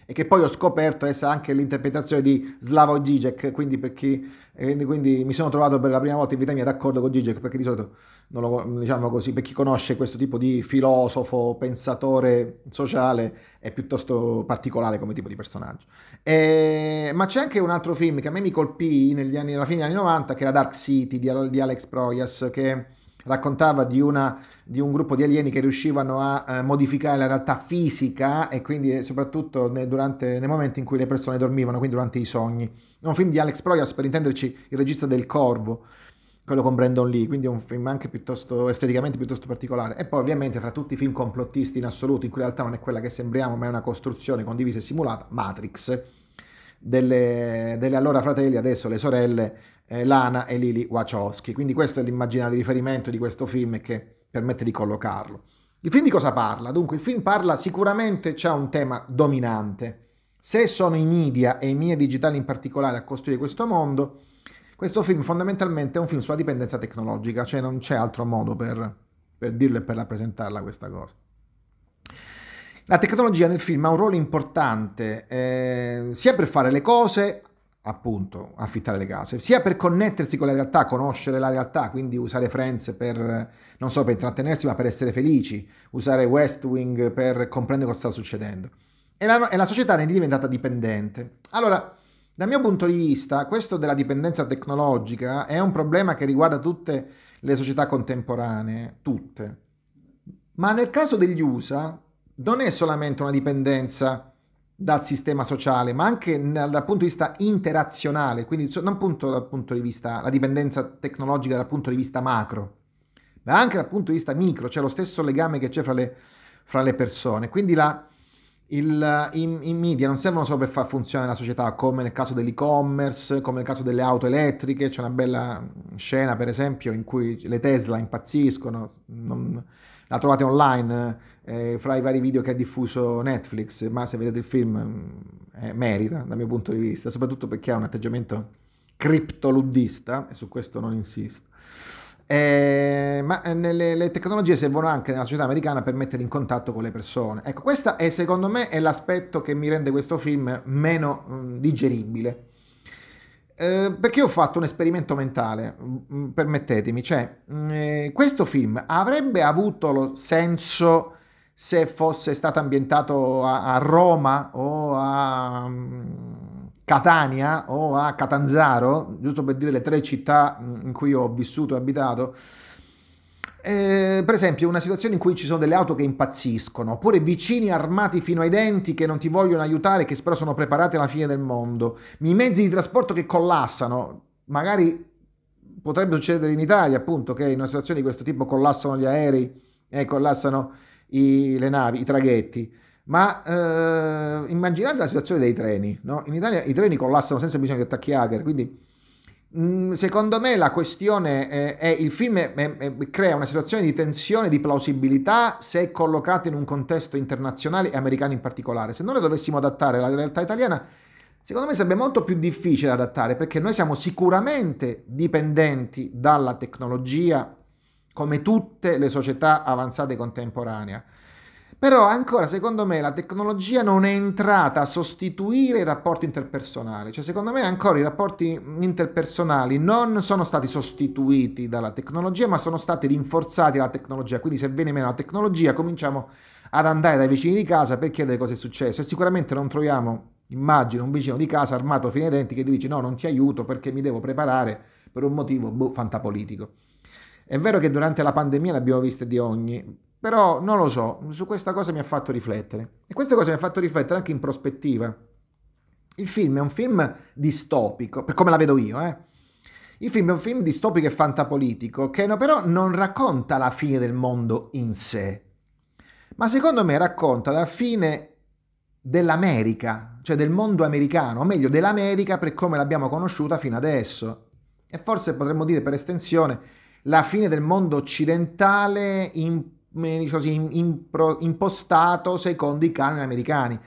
e che poi ho scoperto essere anche l'interpretazione di Slavo Zizek, quindi, chi, eh, quindi mi sono trovato per la prima volta in vita mia d'accordo con Zizek, perché di solito, lo, diciamo così, per chi conosce questo tipo di filosofo, pensatore sociale, è piuttosto particolare come tipo di personaggio. E, ma c'è anche un altro film che a me mi colpì negli anni, alla fine degli anni 90, che era Dark City di, di Alex Proyas, che raccontava di, una, di, un gruppo di alieni che riuscivano a eh, modificare la realtà fisica e quindi eh, soprattutto ne, durante, nei momenti in cui le persone dormivano, quindi durante i sogni. un film di Alex Proyas, per intenderci il regista del Corvo, quello con Brandon Lee, quindi un film anche piuttosto esteticamente piuttosto particolare. E poi ovviamente fra tutti i film complottisti in assoluto, in cui in realtà non è quella che sembriamo, ma è una costruzione condivisa e simulata, Matrix. Delle, delle allora fratelli, adesso le sorelle, eh, Lana e Lily Wachowski. Quindi questo è l'immaginario di riferimento di questo film che permette di collocarlo. Il film di cosa parla? Dunque, il film parla sicuramente, c'è un tema dominante. Se sono i media e i media digitali in particolare a costruire questo mondo, questo film fondamentalmente è un film sulla dipendenza tecnologica, cioè non c'è altro modo per, per dirlo e per rappresentarla questa cosa. La tecnologia nel film ha un ruolo importante eh, sia per fare le cose appunto affittare le case, sia per connettersi con la realtà, conoscere la realtà, quindi usare Friends per, non so, per intrattenersi ma per essere felici, usare West Wing per comprendere cosa sta succedendo. E la, e la società ne è diventata dipendente. Allora, dal mio punto di vista, questo della dipendenza tecnologica è un problema che riguarda tutte le società contemporanee, tutte. Ma nel caso degli USA non è solamente una dipendenza dal sistema sociale, ma anche dal punto di vista interazionale, quindi non punto dal punto di vista la dipendenza tecnologica dal punto di vista macro, ma anche dal punto di vista micro, cioè lo stesso legame che c'è fra le, fra le persone. Quindi la, il, i, i, media non servono solo per far funzionare la società, come nel caso dell'e-commerce, come nel caso delle auto elettriche, c'è una bella scena per esempio in cui le Tesla impazziscono, non, la trovate online eh, fra i vari video che ha diffuso Netflix, ma se vedete il film mm, eh, merita dal mio punto di vista, soprattutto perché ha un atteggiamento criptoluddista e su questo non insisto. Eh, ma eh, nelle, le tecnologie servono anche nella società americana per mettere in contatto con le persone. Ecco, questo è secondo me è l'aspetto che mi rende questo film meno mh, mm, digeribile eh, perché ho fatto un esperimento mentale, mm, mm, permettetemi, cioè mh, mm, eh, questo film avrebbe avuto senso se fosse stato ambientato a, a Roma o a mh, Catania o a Catanzaro, giusto per dire le tre città in cui ho vissuto e abitato, eh, per esempio, una situazione in cui ci sono delle auto che impazziscono, oppure vicini armati fino ai denti che non ti vogliono aiutare, che però sono preparati alla fine del mondo, i mezzi di trasporto che collassano, magari potrebbe succedere in Italia, appunto, che in una situazione di questo tipo collassano gli aerei, eh, collassano i, le navi, i traghetti. Ma eh, immaginate la situazione dei treni, no? In Italia i treni collassano senza bisogno di attacchi hacker, quindi Mm, secondo me la questione è, eh, è il film eh, eh, crea una situazione di tensione, di plausibilità se collocato in un contesto internazionale e americano in particolare. Se noi dovessimo adattare la realtà italiana, secondo me sarebbe molto più difficile adattare perché noi siamo sicuramente dipendenti dalla tecnologia come tutte le società avanzate contemporanee però ancora, secondo me, la tecnologia non è entrata a sostituire i rapporti interpersonali. Cioè, secondo me, ancora i rapporti interpersonali non sono stati sostituiti dalla tecnologia, ma sono stati rinforzati dalla tecnologia. Quindi, se viene meno la tecnologia, cominciamo ad andare dai vicini di casa per chiedere cosa è successo. E sicuramente non troviamo, immagino, un vicino di casa armato fino ai denti che ti dice no, non ti aiuto perché mi devo preparare per un motivo boh, fantapolitico. È vero che durante la pandemia l'abbiamo abbiamo viste di ogni però non lo so, su questa cosa mi ha fatto riflettere. E questa cosa mi ha fatto riflettere anche in prospettiva. Il film è un film distopico, per come la vedo io, eh. Il film è un film distopico e fantapolitico che però non racconta la fine del mondo in sé, ma secondo me racconta la fine dell'America, cioè del mondo americano, o meglio dell'America per come l'abbiamo conosciuta fino adesso. E forse potremmo dire per estensione la fine del mondo occidentale in Diciamo così, impro, impostato secondo i canoni americani.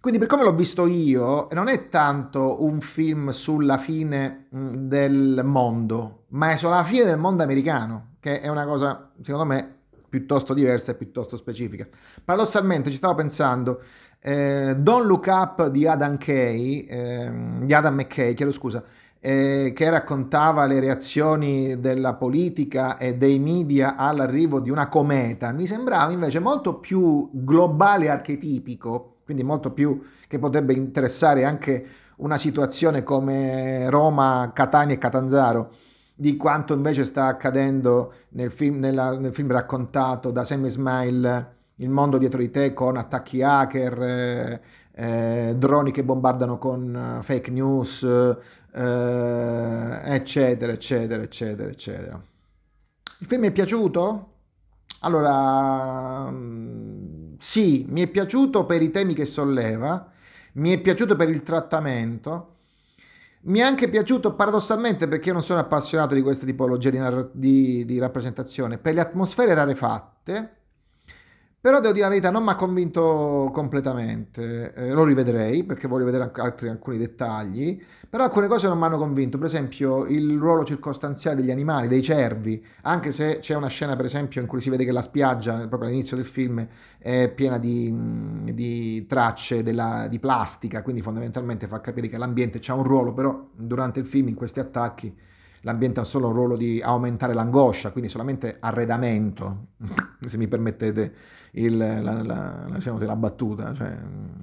Quindi per come l'ho visto io, non è tanto un film sulla fine mm, del mondo, ma è sulla fine del mondo americano, che è una cosa, secondo me, piuttosto diversa e piuttosto specifica. Paradossalmente, ci stavo pensando, eh, Don't Look Up di Adam Kay, eh, di Adam McKay, chiedo scusa, eh, che raccontava le reazioni della politica e dei media all'arrivo di una cometa, mi sembrava invece molto più globale e archetipico, quindi molto più che potrebbe interessare anche una situazione come Roma, Catania e Catanzaro di quanto invece sta accadendo nel film, nella, nel film raccontato da Sam Smile, Il mondo dietro di te con attacchi hacker, eh, eh, droni che bombardano con eh, fake news, eh, eccetera, eccetera, eccetera, eccetera. Il film è piaciuto? Allora, mm, sì, mi è piaciuto per i temi che solleva, mi è piaciuto per il trattamento, mi è anche piaciuto paradossalmente perché io non sono appassionato di questa tipologia di, di, di rappresentazione, per le atmosfere rarefatte, però devo dire la verità, non mi ha convinto completamente. Eh, lo rivedrei perché voglio vedere altri, alcuni dettagli. Però alcune cose non mi hanno convinto. Per esempio, il ruolo circostanziale degli animali, dei cervi. Anche se c'è una scena, per esempio, in cui si vede che la spiaggia, proprio all'inizio del film, è piena di, di tracce della, di plastica. Quindi, fondamentalmente, fa capire che l'ambiente ha un ruolo. Però, durante il film, in questi attacchi, l'ambiente ha solo un ruolo di aumentare l'angoscia. Quindi, solamente arredamento, se mi permettete il, la, la, la, diciamo, la, battuta. Cioè,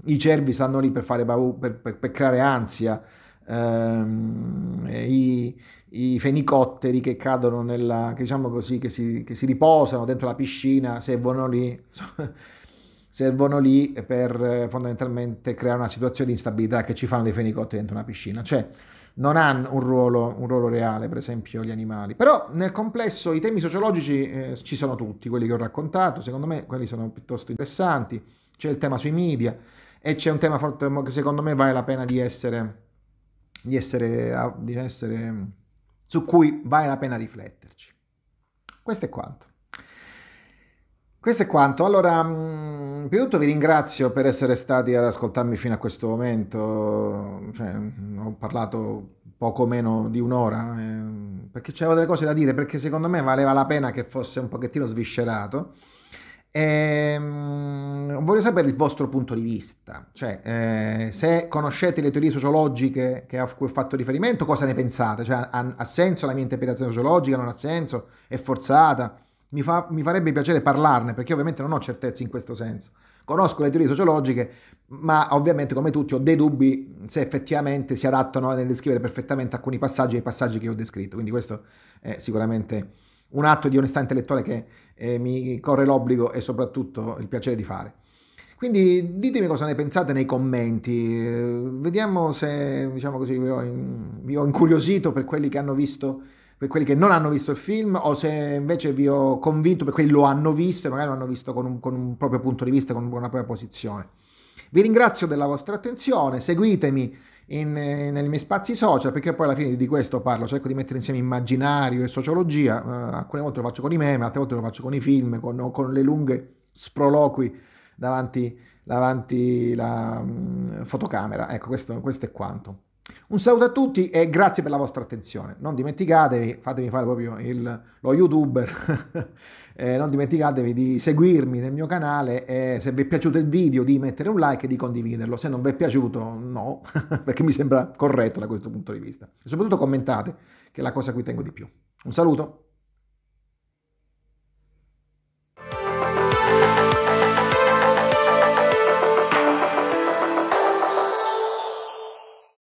I cervi stanno lì per, fare paura, per, per, per creare ansia, ehm, i, i, fenicotteri che cadono nella, che, diciamo così, che si, che si riposano dentro la piscina, servono lì. servono lì per fondamentalmente creare una situazione di instabilità che ci fanno dei fenicotteri dentro una piscina. Cioè, non hanno un ruolo, un ruolo, reale, per esempio gli animali. Però nel complesso i temi sociologici eh, ci sono tutti, quelli che ho raccontato, secondo me quelli sono piuttosto interessanti, c'è il tema sui media e c'è un tema forte che secondo me vale la pena di essere, di essere, di essere su cui vale la pena rifletterci. Questo è quanto. Questo è quanto. Allora, mm, prima di tutto vi ringrazio per essere stati ad ascoltarmi fino a questo momento. Cioè, mm, ho parlato poco meno di un'ora eh, perché c'erano delle cose da dire, perché secondo me valeva la pena che fosse un pochettino sviscerato. E, um, voglio sapere il vostro punto di vista, cioè eh, se conoscete le teorie sociologiche a cui ho fatto riferimento, cosa ne pensate? Cioè, ha, ha senso la mia interpretazione sociologica? Non ha senso? È forzata? mi, fa, mi farebbe piacere parlarne perché ovviamente non ho certezze in questo senso. Conosco le teorie sociologiche, ma ovviamente come tutti ho dei dubbi se effettivamente si adattano nel descrivere perfettamente alcuni passaggi ai passaggi che ho descritto. Quindi questo è sicuramente un atto di onestà intellettuale che eh, mi corre l'obbligo e soprattutto il piacere di fare. Quindi ditemi cosa ne pensate nei commenti, eh, vediamo se diciamo così, vi, ho in, vi ho incuriosito per quelli che hanno visto per quelli che non hanno visto il film o se invece vi ho convinto per quelli che lo hanno visto e magari lo hanno visto con un, con un proprio punto di vista, con una propria posizione. Vi ringrazio della vostra attenzione, seguitemi in, eh, nei miei spazi social, perché poi alla fine di questo parlo, cerco di mettere insieme immaginario e sociologia, eh, alcune volte lo faccio con i meme, altre volte lo faccio con i film, con, con le lunghe sproloqui davanti, davanti la mh, mm, fotocamera. Ecco, questo, questo è quanto. Un saluto a tutti e grazie per la vostra attenzione. Non dimenticatevi, fatemi fare proprio il, lo youtuber, eh, non dimenticatevi di seguirmi nel mio canale e se vi è piaciuto il video di mettere un like e di condividerlo. Se non vi è piaciuto, no, perché mi sembra corretto da questo punto di vista. E soprattutto commentate, che è la cosa a cui tengo di più. Un saluto.